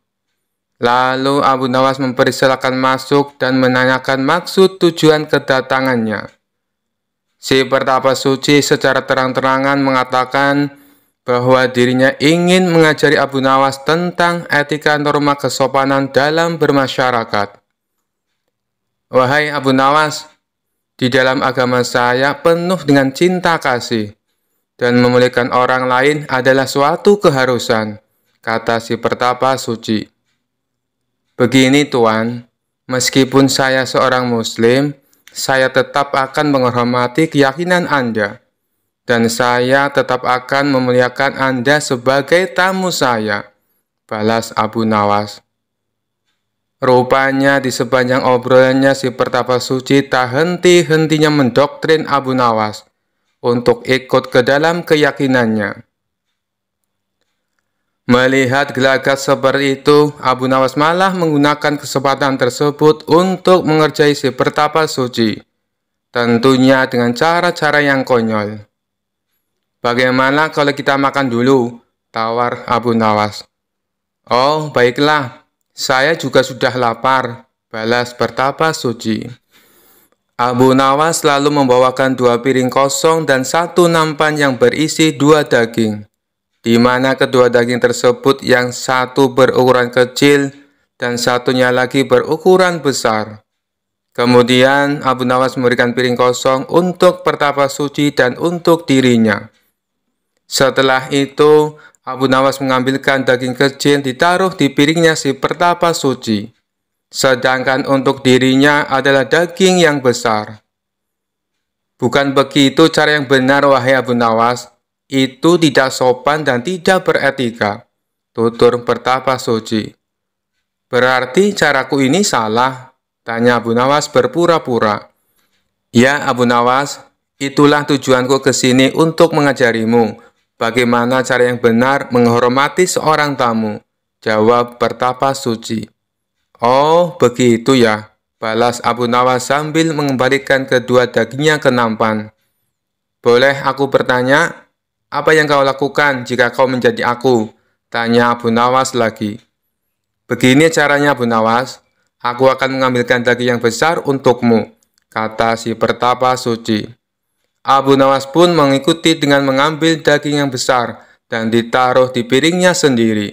Lalu Abu Nawas mempersilakan masuk dan menanyakan maksud tujuan kedatangannya. Si pertapa suci secara terang-terangan mengatakan bahwa dirinya ingin mengajari Abu Nawas tentang etika norma kesopanan dalam bermasyarakat. Wahai Abu Nawas, di dalam agama saya penuh dengan cinta kasih, dan memulihkan orang lain adalah suatu keharusan, kata si pertapa suci. Begini Tuan, meskipun saya seorang muslim, saya tetap akan menghormati keyakinan Anda dan saya tetap akan memuliakan Anda sebagai tamu saya, balas Abu Nawas. Rupanya di sepanjang obrolannya si pertapa suci tak henti-hentinya mendoktrin Abu Nawas untuk ikut ke dalam keyakinannya. Melihat gelagat seperti itu, Abu Nawas malah menggunakan kesempatan tersebut untuk mengerjai si pertapa suci. Tentunya dengan cara-cara yang konyol. Bagaimana kalau kita makan dulu? Tawar Abu Nawas. Oh, baiklah. Saya juga sudah lapar. Balas bertapa Suci. Abu Nawas lalu membawakan dua piring kosong dan satu nampan yang berisi dua daging. Di mana kedua daging tersebut yang satu berukuran kecil dan satunya lagi berukuran besar. Kemudian Abu Nawas memberikan piring kosong untuk pertapa suci dan untuk dirinya. Setelah itu, Abu Nawas mengambilkan daging kecil ditaruh di piringnya si pertapa suci. Sedangkan untuk dirinya adalah daging yang besar. Bukan begitu cara yang benar wahai Abu Nawas. Itu tidak sopan dan tidak beretika. Tutur pertapa suci. Berarti caraku ini salah, tanya Abu Nawas berpura-pura. Ya Abu Nawas, itulah tujuanku ke sini untuk mengajarimu Bagaimana cara yang benar menghormati seorang tamu? Jawab Pertapa Suci. Oh, begitu ya, balas Abu Nawas sambil mengembalikan kedua dagingnya ke nampan. Boleh aku bertanya, apa yang kau lakukan jika kau menjadi aku? Tanya Abu Nawas lagi. Begini caranya Abu Nawas, aku akan mengambilkan daging yang besar untukmu, kata si pertapa suci. Abu Nawas pun mengikuti dengan mengambil daging yang besar dan ditaruh di piringnya sendiri.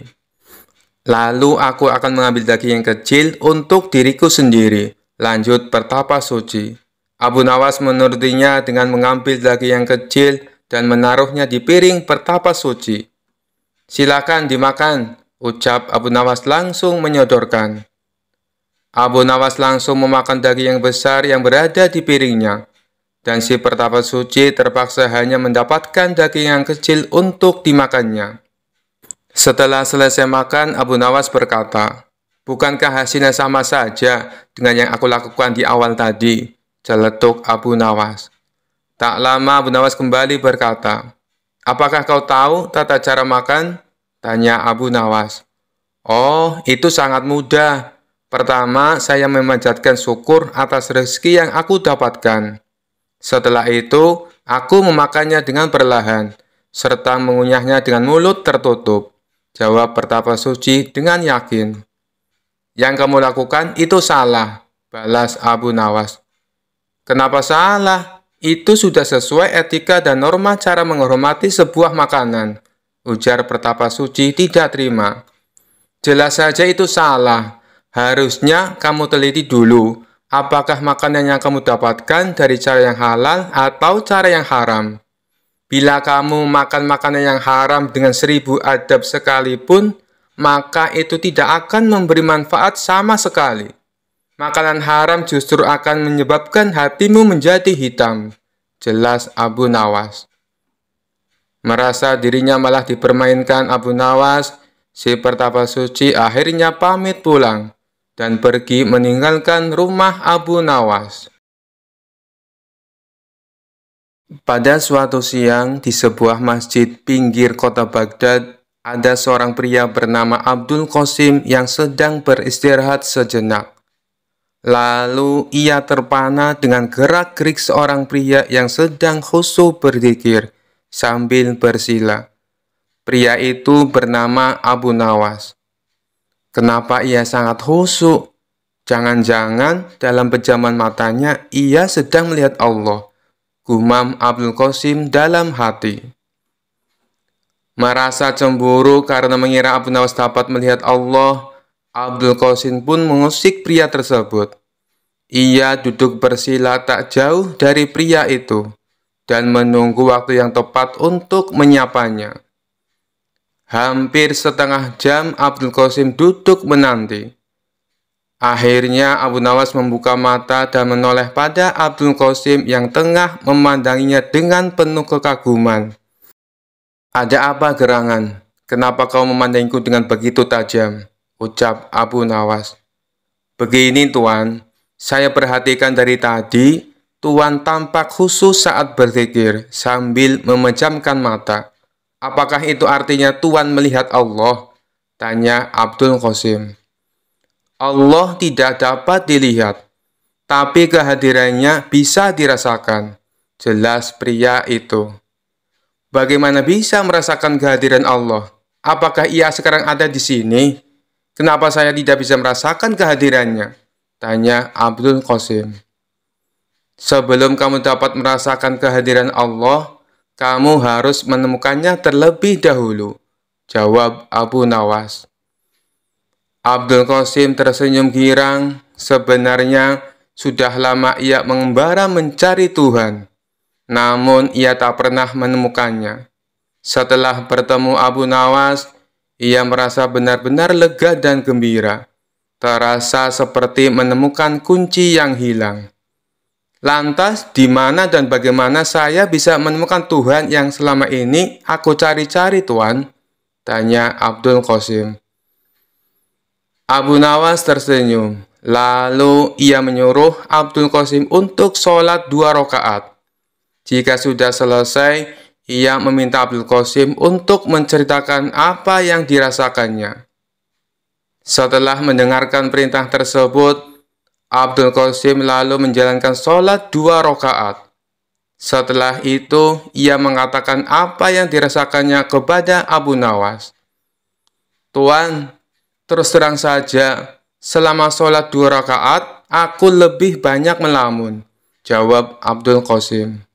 Lalu aku akan mengambil daging yang kecil untuk diriku sendiri. Lanjut pertapa suci. Abu Nawas menurutinya dengan mengambil daging yang kecil dan menaruhnya di piring pertapa suci. Silakan dimakan, ucap Abu Nawas langsung menyodorkan. Abu Nawas langsung memakan daging yang besar yang berada di piringnya dan si pertapa suci terpaksa hanya mendapatkan daging yang kecil untuk dimakannya. Setelah selesai makan, Abu Nawas berkata, Bukankah hasilnya sama saja dengan yang aku lakukan di awal tadi? Jeletuk Abu Nawas. Tak lama Abu Nawas kembali berkata, Apakah kau tahu tata cara makan? Tanya Abu Nawas. Oh, itu sangat mudah. Pertama, saya memanjatkan syukur atas rezeki yang aku dapatkan. Setelah itu, aku memakannya dengan perlahan, serta mengunyahnya dengan mulut tertutup. Jawab pertapa suci dengan yakin. Yang kamu lakukan itu salah, balas Abu Nawas. Kenapa salah? Itu sudah sesuai etika dan norma cara menghormati sebuah makanan. Ujar pertapa suci tidak terima. Jelas saja itu salah. Harusnya kamu teliti dulu Apakah makanan yang kamu dapatkan dari cara yang halal atau cara yang haram? Bila kamu makan makanan yang haram dengan seribu adab sekalipun, maka itu tidak akan memberi manfaat sama sekali. Makanan haram justru akan menyebabkan hatimu menjadi hitam. Jelas Abu Nawas. Merasa dirinya malah dipermainkan Abu Nawas, si pertapa suci akhirnya pamit pulang dan pergi meninggalkan rumah Abu Nawas. Pada suatu siang di sebuah masjid pinggir kota Baghdad, ada seorang pria bernama Abdul Qasim yang sedang beristirahat sejenak. Lalu ia terpana dengan gerak-gerik seorang pria yang sedang khusyuk berzikir sambil bersila. Pria itu bernama Abu Nawas. Kenapa ia sangat khusyuk? Jangan-jangan dalam pejaman matanya ia sedang melihat Allah. Gumam Abdul Qasim dalam hati. Merasa cemburu karena mengira Abu Nawas dapat melihat Allah, Abdul Qasim pun mengusik pria tersebut. Ia duduk bersila tak jauh dari pria itu dan menunggu waktu yang tepat untuk menyapanya. Hampir setengah jam Abdul Qasim duduk menanti. Akhirnya Abu Nawas membuka mata dan menoleh pada Abdul Qasim yang tengah memandanginya dengan penuh kekaguman. Ada apa gerangan? Kenapa kau memandangiku dengan begitu tajam? Ucap Abu Nawas. Begini tuan, saya perhatikan dari tadi, tuan tampak khusus saat berzikir sambil memejamkan mata. Apakah itu artinya Tuhan melihat Allah? Tanya Abdul Qasim. Allah tidak dapat dilihat, tapi kehadirannya bisa dirasakan. Jelas pria itu. Bagaimana bisa merasakan kehadiran Allah? Apakah ia sekarang ada di sini? Kenapa saya tidak bisa merasakan kehadirannya? Tanya Abdul Qasim. Sebelum kamu dapat merasakan kehadiran Allah, kamu harus menemukannya terlebih dahulu, jawab Abu Nawas. Abdul Qasim tersenyum girang, sebenarnya sudah lama ia mengembara mencari Tuhan, namun ia tak pernah menemukannya. Setelah bertemu Abu Nawas, ia merasa benar-benar lega dan gembira. Terasa seperti menemukan kunci yang hilang. Lantas, di mana dan bagaimana saya bisa menemukan Tuhan yang selama ini aku cari-cari, Tuhan? Tanya Abdul Qasim. Abu Nawas tersenyum. Lalu ia menyuruh Abdul Qasim untuk sholat dua rakaat. Jika sudah selesai, ia meminta Abdul Qasim untuk menceritakan apa yang dirasakannya. Setelah mendengarkan perintah tersebut, Abdul Qasim lalu menjalankan sholat dua rakaat. Setelah itu, ia mengatakan apa yang dirasakannya kepada Abu Nawas. Tuan, terus terang saja, selama sholat dua rakaat, aku lebih banyak melamun. Jawab Abdul Qasim.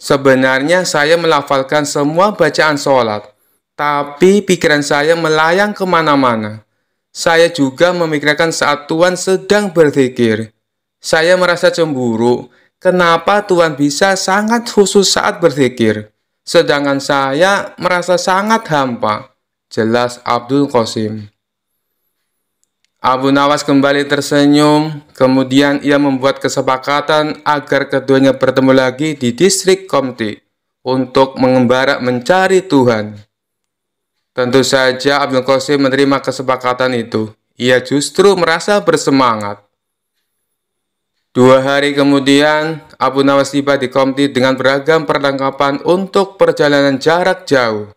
Sebenarnya saya melafalkan semua bacaan sholat, tapi pikiran saya melayang kemana-mana. Saya juga memikirkan saat Tuhan sedang berzikir. Saya merasa cemburu. Kenapa Tuhan bisa sangat khusus saat berzikir, sedangkan saya merasa sangat hampa? Jelas Abdul Qasim. Abu Nawas kembali tersenyum, kemudian ia membuat kesepakatan agar keduanya bertemu lagi di distrik Komti untuk mengembara mencari Tuhan. Tentu saja Abdul Qasim menerima kesepakatan itu. Ia justru merasa bersemangat. Dua hari kemudian, Abu Nawas tiba di Komti dengan beragam perlengkapan untuk perjalanan jarak jauh.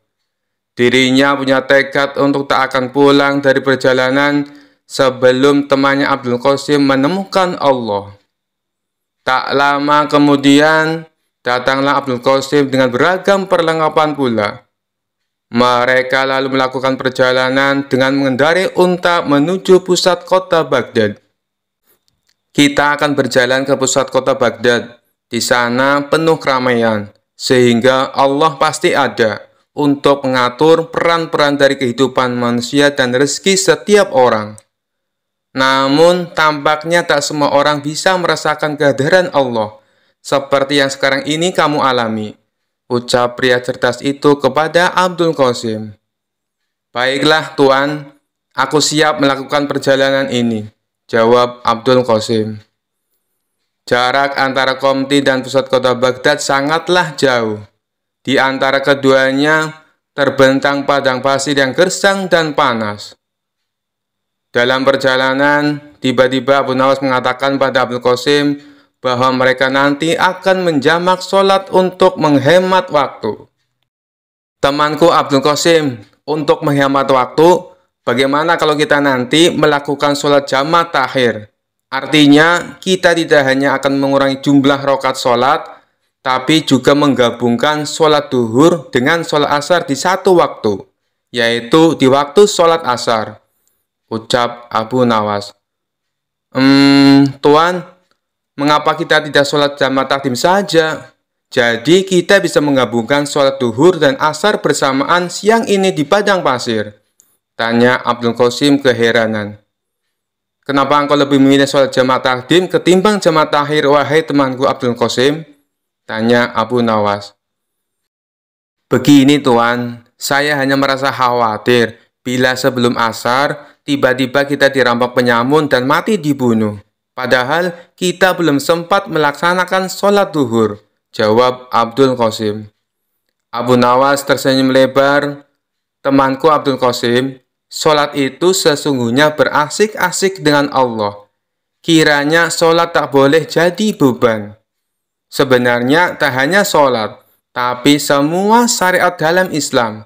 Dirinya punya tekad untuk tak akan pulang dari perjalanan sebelum temannya Abdul Qasim menemukan Allah. Tak lama kemudian, datanglah Abdul Qasim dengan beragam perlengkapan pula. Mereka lalu melakukan perjalanan dengan mengendarai unta menuju pusat kota Baghdad. Kita akan berjalan ke pusat kota Baghdad. Di sana penuh keramaian, sehingga Allah pasti ada untuk mengatur peran-peran dari kehidupan manusia dan rezeki setiap orang. Namun, tampaknya tak semua orang bisa merasakan kehadiran Allah, seperti yang sekarang ini kamu alami ucap pria cerdas itu kepada Abdul Qasim. Baiklah Tuan, aku siap melakukan perjalanan ini, jawab Abdul Qasim. Jarak antara Komti dan pusat kota Baghdad sangatlah jauh. Di antara keduanya terbentang padang pasir yang gersang dan panas. Dalam perjalanan, tiba-tiba Abu Nawas mengatakan pada Abdul Qasim, bahwa mereka nanti akan menjamak sholat untuk menghemat waktu. Temanku Abdul Qasim, untuk menghemat waktu, bagaimana kalau kita nanti melakukan sholat jamak tahir? Artinya, kita tidak hanya akan mengurangi jumlah rokat sholat, tapi juga menggabungkan sholat duhur dengan sholat asar di satu waktu, yaitu di waktu sholat asar. Ucap Abu Nawas. Hmm, Tuan, mengapa kita tidak sholat jamaah takdim saja? Jadi kita bisa menggabungkan sholat duhur dan asar bersamaan siang ini di padang pasir. Tanya Abdul Qasim keheranan. Kenapa engkau lebih memilih sholat jamaah takdim ketimbang jamaah tahir wahai temanku Abdul Qasim? Tanya Abu Nawas. Begini tuan, saya hanya merasa khawatir bila sebelum asar tiba-tiba kita dirampok penyamun dan mati dibunuh. Padahal kita belum sempat melaksanakan sholat duhur, jawab Abdul Qasim. Abu Nawas tersenyum lebar. Temanku Abdul Qasim, sholat itu sesungguhnya berasik-asik dengan Allah. Kiranya sholat tak boleh jadi beban. Sebenarnya tak hanya sholat, tapi semua syariat dalam Islam.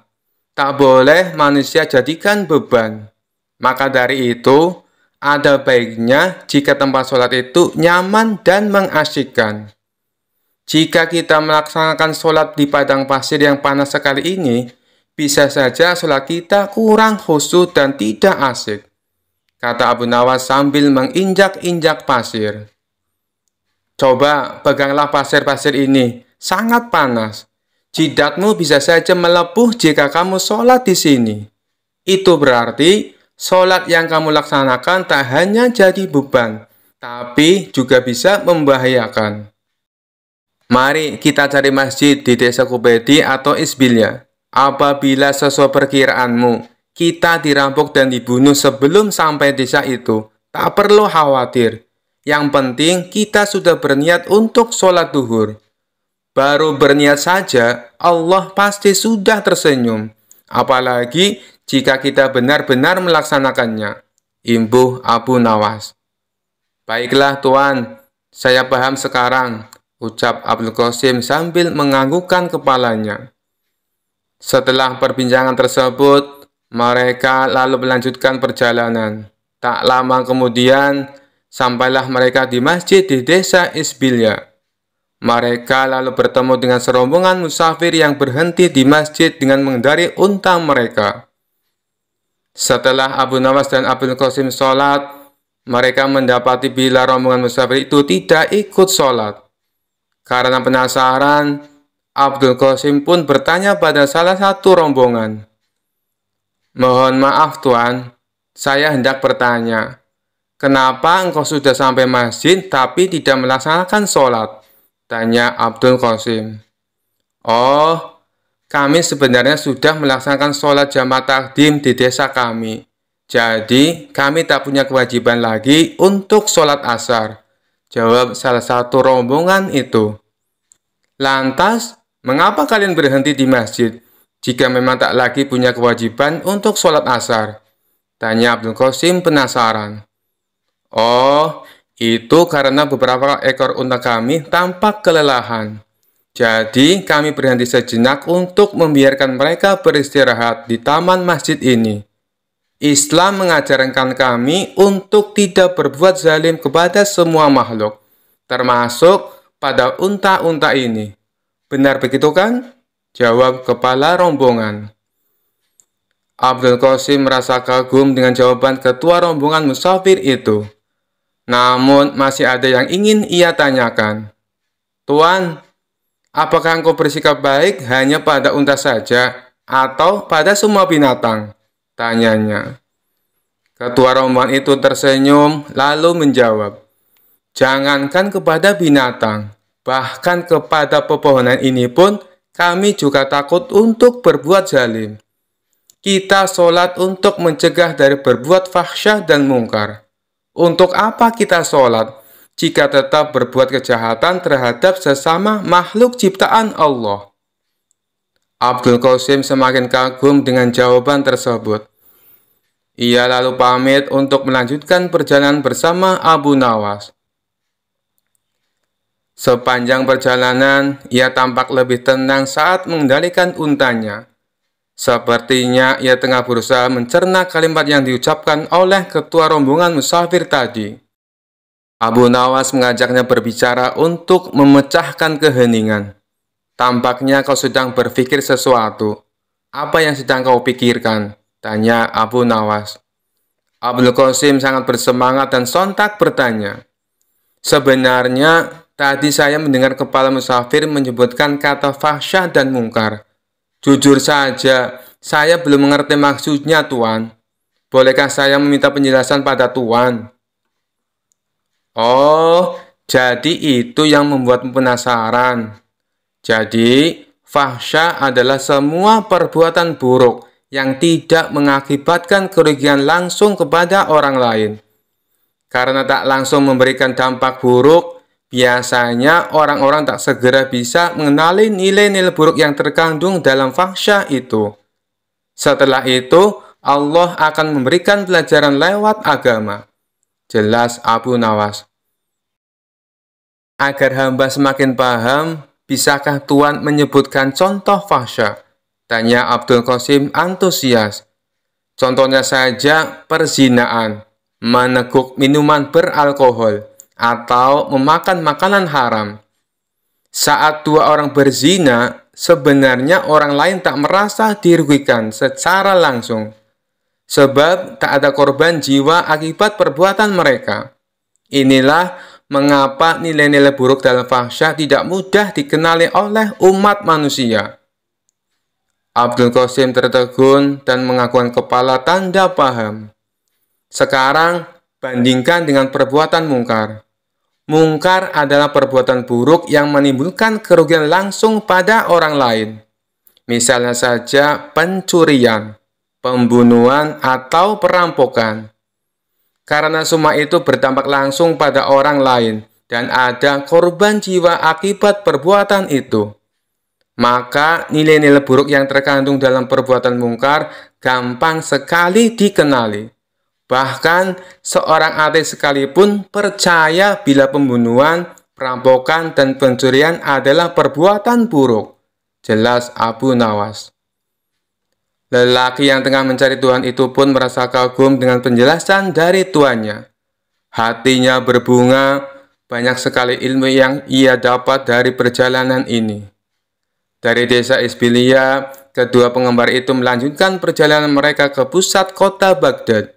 Tak boleh manusia jadikan beban. Maka dari itu, ada baiknya jika tempat sholat itu nyaman dan mengasyikkan. Jika kita melaksanakan sholat di padang pasir yang panas sekali ini, bisa saja sholat kita kurang khusyuk dan tidak asik, kata Abu Nawas sambil menginjak-injak pasir. Coba peganglah pasir-pasir ini, sangat panas. Jidatmu bisa saja melepuh jika kamu sholat di sini. Itu berarti Sholat yang kamu laksanakan tak hanya jadi beban, tapi juga bisa membahayakan. Mari kita cari masjid di desa Kubedi atau Isbilnya. Apabila sesuai perkiraanmu, kita dirampok dan dibunuh sebelum sampai desa itu, tak perlu khawatir. Yang penting kita sudah berniat untuk sholat duhur. Baru berniat saja, Allah pasti sudah tersenyum. Apalagi jika kita benar-benar melaksanakannya. Imbuh Abu Nawas. Baiklah Tuan, saya paham sekarang, ucap Abdul Qasim sambil menganggukkan kepalanya. Setelah perbincangan tersebut, mereka lalu melanjutkan perjalanan. Tak lama kemudian, sampailah mereka di masjid di desa Isbilya. Mereka lalu bertemu dengan serombongan musafir yang berhenti di masjid dengan mengendari unta mereka. Setelah Abu Nawas dan Abdul Qasim sholat, mereka mendapati bila rombongan musafir itu tidak ikut sholat. Karena penasaran, Abdul Qasim pun bertanya pada salah satu rombongan. Mohon maaf tuan, saya hendak bertanya. Kenapa engkau sudah sampai masjid tapi tidak melaksanakan sholat? Tanya Abdul Qasim. Oh, kami sebenarnya sudah melaksanakan sholat jamaah takdim di desa kami. Jadi, kami tak punya kewajiban lagi untuk sholat asar. Jawab salah satu rombongan itu. Lantas, mengapa kalian berhenti di masjid jika memang tak lagi punya kewajiban untuk sholat asar? Tanya Abdul Qasim penasaran. Oh, itu karena beberapa ekor unta kami tampak kelelahan. Jadi kami berhenti sejenak untuk membiarkan mereka beristirahat di taman masjid ini. Islam mengajarkan kami untuk tidak berbuat zalim kepada semua makhluk, termasuk pada unta-unta ini. Benar begitu kan? Jawab kepala rombongan. Abdul Qasim merasa kagum dengan jawaban ketua rombongan musafir itu. Namun masih ada yang ingin ia tanyakan. Tuan, Apakah engkau bersikap baik hanya pada unta saja atau pada semua binatang? Tanyanya. Ketua rombongan itu tersenyum lalu menjawab, Jangankan kepada binatang, bahkan kepada pepohonan ini pun kami juga takut untuk berbuat zalim. Kita sholat untuk mencegah dari berbuat fahsyah dan mungkar. Untuk apa kita sholat? jika tetap berbuat kejahatan terhadap sesama makhluk ciptaan Allah. Abdul Qasim semakin kagum dengan jawaban tersebut. Ia lalu pamit untuk melanjutkan perjalanan bersama Abu Nawas. Sepanjang perjalanan, ia tampak lebih tenang saat mengendalikan untanya. Sepertinya ia tengah berusaha mencerna kalimat yang diucapkan oleh ketua rombongan musafir tadi. Abu Nawas mengajaknya berbicara untuk memecahkan keheningan. Tampaknya kau sedang berpikir sesuatu. Apa yang sedang kau pikirkan? Tanya Abu Nawas. Abdul Qasim sangat bersemangat dan sontak bertanya. Sebenarnya, tadi saya mendengar kepala musafir menyebutkan kata fahsyah dan mungkar. Jujur saja, saya belum mengerti maksudnya, Tuan. Bolehkah saya meminta penjelasan pada Tuan? Oh, jadi itu yang membuat penasaran. Jadi, fahsya adalah semua perbuatan buruk yang tidak mengakibatkan kerugian langsung kepada orang lain. Karena tak langsung memberikan dampak buruk, biasanya orang-orang tak segera bisa mengenali nilai-nilai buruk yang terkandung dalam fahsya itu. Setelah itu, Allah akan memberikan pelajaran lewat agama jelas Abu Nawas. Agar hamba semakin paham, bisakah Tuhan menyebutkan contoh fahsya? Tanya Abdul Qasim antusias. Contohnya saja perzinaan, meneguk minuman beralkohol, atau memakan makanan haram. Saat dua orang berzina, sebenarnya orang lain tak merasa dirugikan secara langsung sebab tak ada korban jiwa akibat perbuatan mereka. Inilah mengapa nilai-nilai buruk dalam fahsyah tidak mudah dikenali oleh umat manusia. Abdul Qasim tertegun dan mengakuan kepala tanda paham. Sekarang, bandingkan dengan perbuatan mungkar. Mungkar adalah perbuatan buruk yang menimbulkan kerugian langsung pada orang lain. Misalnya saja pencurian pembunuhan, atau perampokan. Karena semua itu berdampak langsung pada orang lain dan ada korban jiwa akibat perbuatan itu. Maka nilai-nilai buruk yang terkandung dalam perbuatan mungkar gampang sekali dikenali. Bahkan seorang ateis sekalipun percaya bila pembunuhan, perampokan, dan pencurian adalah perbuatan buruk. Jelas Abu Nawas. Lelaki yang tengah mencari Tuhan itu pun merasa kagum dengan penjelasan dari tuannya. Hatinya berbunga, banyak sekali ilmu yang ia dapat dari perjalanan ini. Dari desa Isbilia, kedua pengembar itu melanjutkan perjalanan mereka ke pusat kota Baghdad.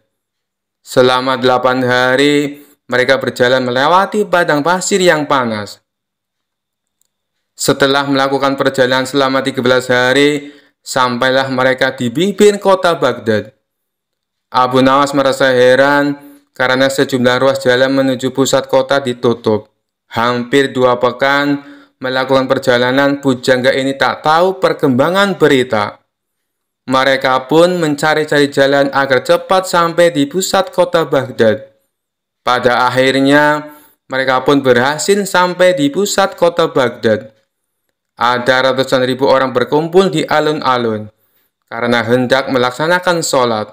Selama delapan hari, mereka berjalan melewati padang pasir yang panas. Setelah melakukan perjalanan selama 13 hari, Sampailah mereka di bibir kota Baghdad. Abu Nawas merasa heran karena sejumlah ruas jalan menuju pusat kota ditutup. Hampir dua pekan melakukan perjalanan, pujangga ini tak tahu perkembangan berita. Mereka pun mencari-cari jalan agar cepat sampai di pusat kota Baghdad. Pada akhirnya, mereka pun berhasil sampai di pusat kota Baghdad ada ratusan ribu orang berkumpul di alun-alun karena hendak melaksanakan sholat.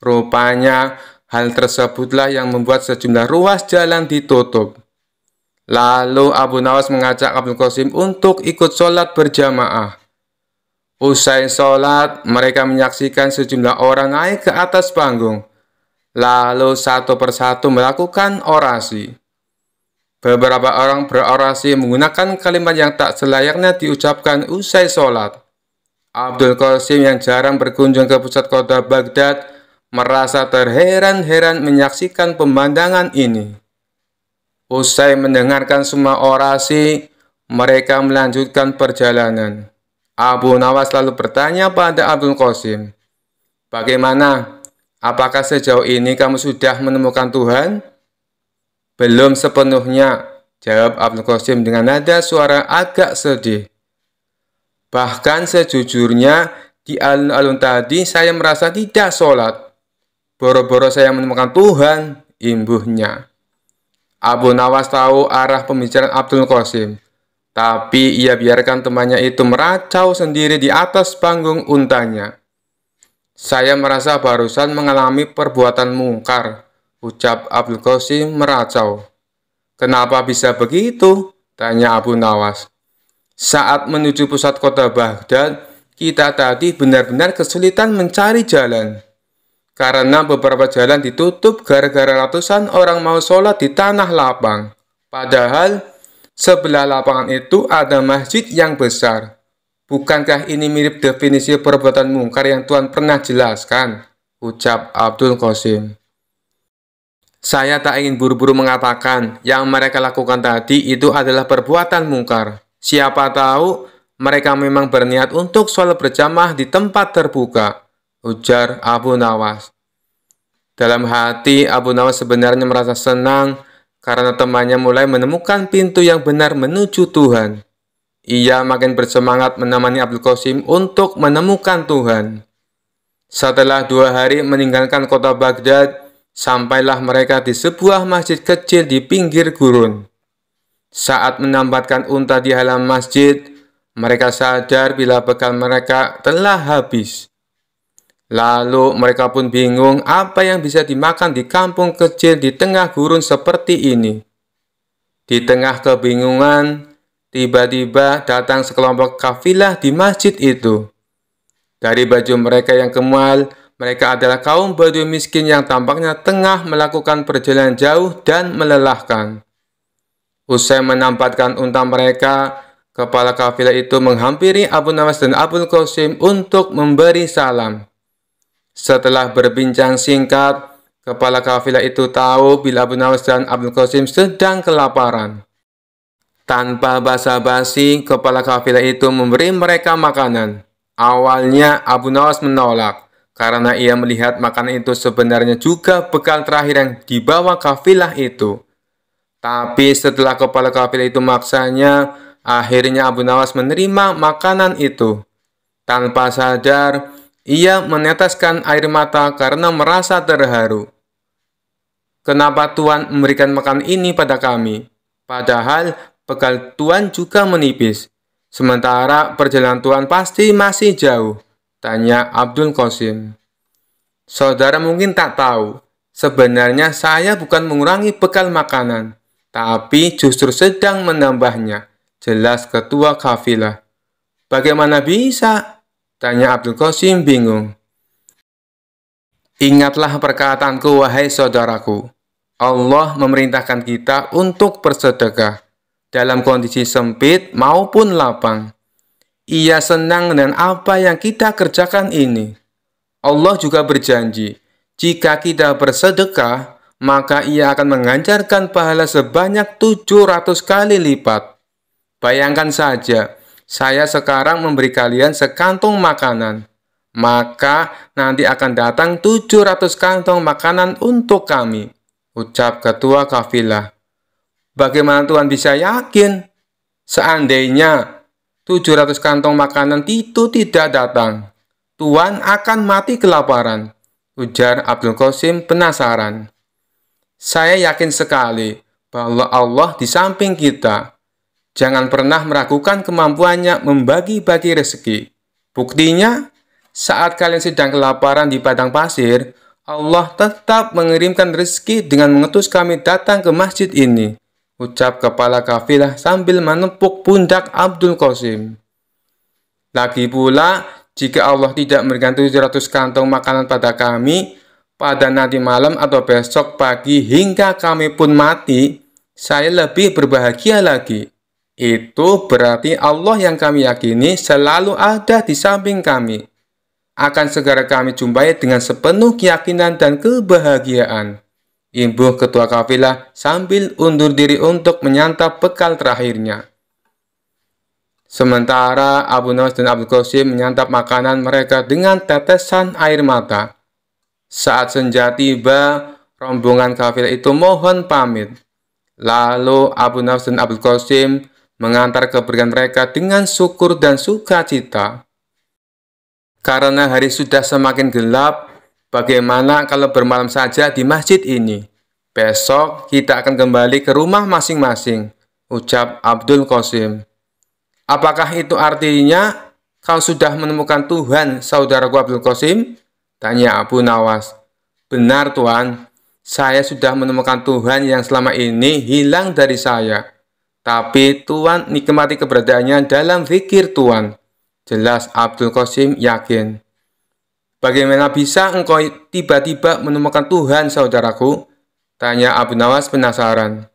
Rupanya hal tersebutlah yang membuat sejumlah ruas jalan ditutup. Lalu Abu Nawas mengajak Abdul Qasim untuk ikut sholat berjamaah. Usai sholat, mereka menyaksikan sejumlah orang naik ke atas panggung. Lalu satu persatu melakukan orasi. Beberapa orang berorasi menggunakan kalimat yang tak selayaknya diucapkan usai sholat. Abdul Qasim yang jarang berkunjung ke pusat kota Baghdad merasa terheran-heran menyaksikan pemandangan ini. Usai mendengarkan semua orasi, mereka melanjutkan perjalanan. Abu Nawas lalu bertanya pada Abdul Qasim, Bagaimana? Apakah sejauh ini kamu sudah menemukan Tuhan? Belum sepenuhnya, jawab Abdul Qasim dengan nada suara agak sedih. Bahkan sejujurnya, di alun-alun tadi saya merasa tidak sholat. Boro-boro saya menemukan Tuhan, imbuhnya. Abu Nawas tahu arah pembicaraan Abdul Qasim. Tapi ia biarkan temannya itu meracau sendiri di atas panggung untanya. Saya merasa barusan mengalami perbuatan mungkar. Ucap Abdul Qasim meracau. Kenapa bisa begitu? Tanya Abu Nawas. Saat menuju pusat kota Baghdad, kita tadi benar-benar kesulitan mencari jalan. Karena beberapa jalan ditutup gara-gara ratusan orang mau sholat di tanah lapang. Padahal, sebelah lapangan itu ada masjid yang besar. Bukankah ini mirip definisi perbuatan mungkar yang Tuhan pernah jelaskan? Ucap Abdul Qasim. Saya tak ingin buru-buru mengatakan yang mereka lakukan tadi itu adalah perbuatan mungkar. Siapa tahu mereka memang berniat untuk sholat berjamaah di tempat terbuka, ujar Abu Nawas. Dalam hati, Abu Nawas sebenarnya merasa senang karena temannya mulai menemukan pintu yang benar menuju Tuhan. Ia makin bersemangat menemani Abdul Qasim untuk menemukan Tuhan. Setelah dua hari meninggalkan kota Baghdad, Sampailah mereka di sebuah masjid kecil di pinggir gurun. Saat menambatkan unta di halaman masjid, mereka sadar bila bekal mereka telah habis. Lalu mereka pun bingung apa yang bisa dimakan di kampung kecil di tengah gurun seperti ini. Di tengah kebingungan, tiba-tiba datang sekelompok kafilah di masjid itu. Dari baju mereka yang kemal, mereka adalah kaum Badui miskin yang tampaknya tengah melakukan perjalanan jauh dan melelahkan. Usai menempatkan unta mereka, kepala kafilah itu menghampiri Abu Nawas dan Abu Qasim untuk memberi salam. Setelah berbincang singkat, kepala kafilah itu tahu bila Abu Nawas dan Abu Qasim sedang kelaparan. Tanpa basa-basi, kepala kafilah itu memberi mereka makanan. Awalnya Abu Nawas menolak karena ia melihat makanan itu sebenarnya juga bekal terakhir yang dibawa kafilah itu. Tapi setelah kepala kafilah itu maksanya, akhirnya Abu Nawas menerima makanan itu. Tanpa sadar, ia meneteskan air mata karena merasa terharu. Kenapa Tuhan memberikan makan ini pada kami? Padahal bekal Tuhan juga menipis. Sementara perjalanan Tuhan pasti masih jauh. Tanya Abdul Qasim. Saudara mungkin tak tahu, sebenarnya saya bukan mengurangi bekal makanan, tapi justru sedang menambahnya. Jelas ketua kafilah. Bagaimana bisa? Tanya Abdul Qasim bingung. Ingatlah perkataanku wahai saudaraku. Allah memerintahkan kita untuk bersedekah dalam kondisi sempit maupun lapang. Ia senang dengan apa yang kita kerjakan ini. Allah juga berjanji, jika kita bersedekah, maka ia akan mengancarkan pahala sebanyak 700 kali lipat. Bayangkan saja, saya sekarang memberi kalian sekantung makanan. Maka nanti akan datang 700 kantong makanan untuk kami, ucap ketua kafilah. Bagaimana Tuhan bisa yakin? Seandainya 700 kantong makanan itu tidak datang. Tuan akan mati kelaparan, ujar Abdul Qasim penasaran. Saya yakin sekali bahwa Allah di samping kita. Jangan pernah meragukan kemampuannya membagi-bagi rezeki. Buktinya, saat kalian sedang kelaparan di padang pasir, Allah tetap mengirimkan rezeki dengan mengutus kami datang ke masjid ini ucap kepala kafilah sambil menepuk pundak Abdul Qasim. Lagi pula, jika Allah tidak memberikan 700 kantong makanan pada kami, pada nanti malam atau besok pagi hingga kami pun mati, saya lebih berbahagia lagi. Itu berarti Allah yang kami yakini selalu ada di samping kami. Akan segera kami jumpai dengan sepenuh keyakinan dan kebahagiaan imbuh ketua kafilah sambil undur diri untuk menyantap bekal terakhirnya. Sementara Abu Nawas dan Abdul Qasim menyantap makanan mereka dengan tetesan air mata. Saat senja tiba, rombongan kafilah itu mohon pamit. Lalu Abu Nawas dan Abdul Qasim mengantar keberian mereka dengan syukur dan sukacita. Karena hari sudah semakin gelap, Bagaimana kalau bermalam saja di masjid ini? Besok kita akan kembali ke rumah masing-masing, ucap Abdul Qasim. Apakah itu artinya kau sudah menemukan Tuhan, saudaraku Abdul Qasim? Tanya Abu Nawas. Benar Tuhan, saya sudah menemukan Tuhan yang selama ini hilang dari saya. Tapi Tuhan nikmati keberadaannya dalam pikir Tuhan. Jelas Abdul Qasim yakin. Bagaimana bisa engkau tiba-tiba menemukan Tuhan, saudaraku? Tanya Abu Nawas penasaran.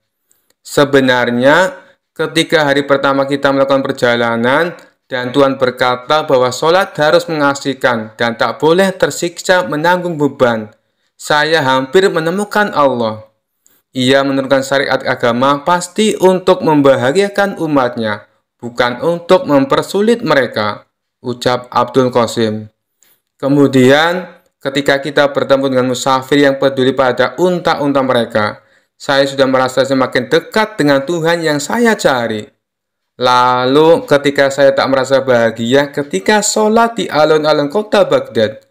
Sebenarnya, ketika hari pertama kita melakukan perjalanan, dan Tuhan berkata bahwa sholat harus mengasihkan dan tak boleh tersiksa menanggung beban. Saya hampir menemukan Allah. Ia menurunkan syariat agama pasti untuk membahagiakan umatnya, bukan untuk mempersulit mereka, ucap Abdul Qasim. Kemudian ketika kita bertemu dengan musafir yang peduli pada unta-unta mereka, saya sudah merasa semakin dekat dengan Tuhan yang saya cari. Lalu ketika saya tak merasa bahagia ketika sholat di alun-alun kota Baghdad,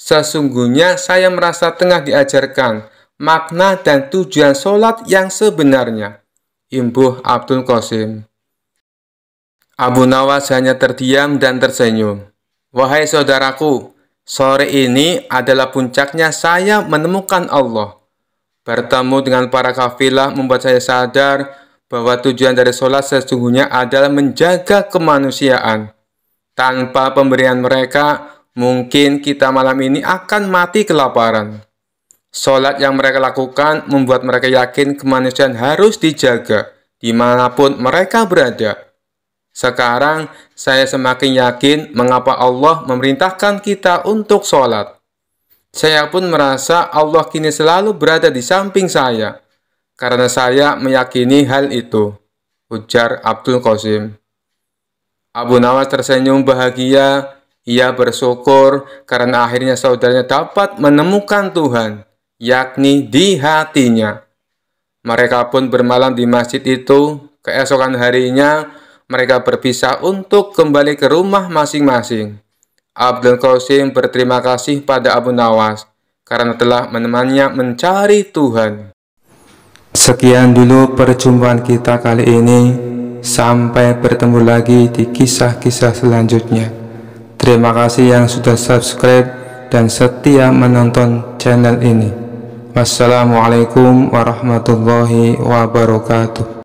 sesungguhnya saya merasa tengah diajarkan makna dan tujuan sholat yang sebenarnya. Imbuh Abdul Qasim Abu Nawas hanya terdiam dan tersenyum. Wahai saudaraku, Sore ini adalah puncaknya saya menemukan Allah. Bertemu dengan para kafilah membuat saya sadar bahwa tujuan dari sholat sesungguhnya adalah menjaga kemanusiaan. Tanpa pemberian mereka, mungkin kita malam ini akan mati kelaparan. Sholat yang mereka lakukan membuat mereka yakin kemanusiaan harus dijaga dimanapun mereka berada. Sekarang saya semakin yakin mengapa Allah memerintahkan kita untuk sholat. Saya pun merasa Allah kini selalu berada di samping saya, karena saya meyakini hal itu, ujar Abdul Qasim. Abu Nawas tersenyum bahagia, ia bersyukur karena akhirnya saudaranya dapat menemukan Tuhan, yakni di hatinya. Mereka pun bermalam di masjid itu, keesokan harinya mereka berpisah untuk kembali ke rumah masing-masing. Abdul Qasim berterima kasih pada Abu Nawas karena telah menemannya mencari Tuhan. Sekian dulu perjumpaan kita kali ini. Sampai bertemu lagi di kisah-kisah selanjutnya. Terima kasih yang sudah subscribe dan setia menonton channel ini. Wassalamualaikum warahmatullahi wabarakatuh.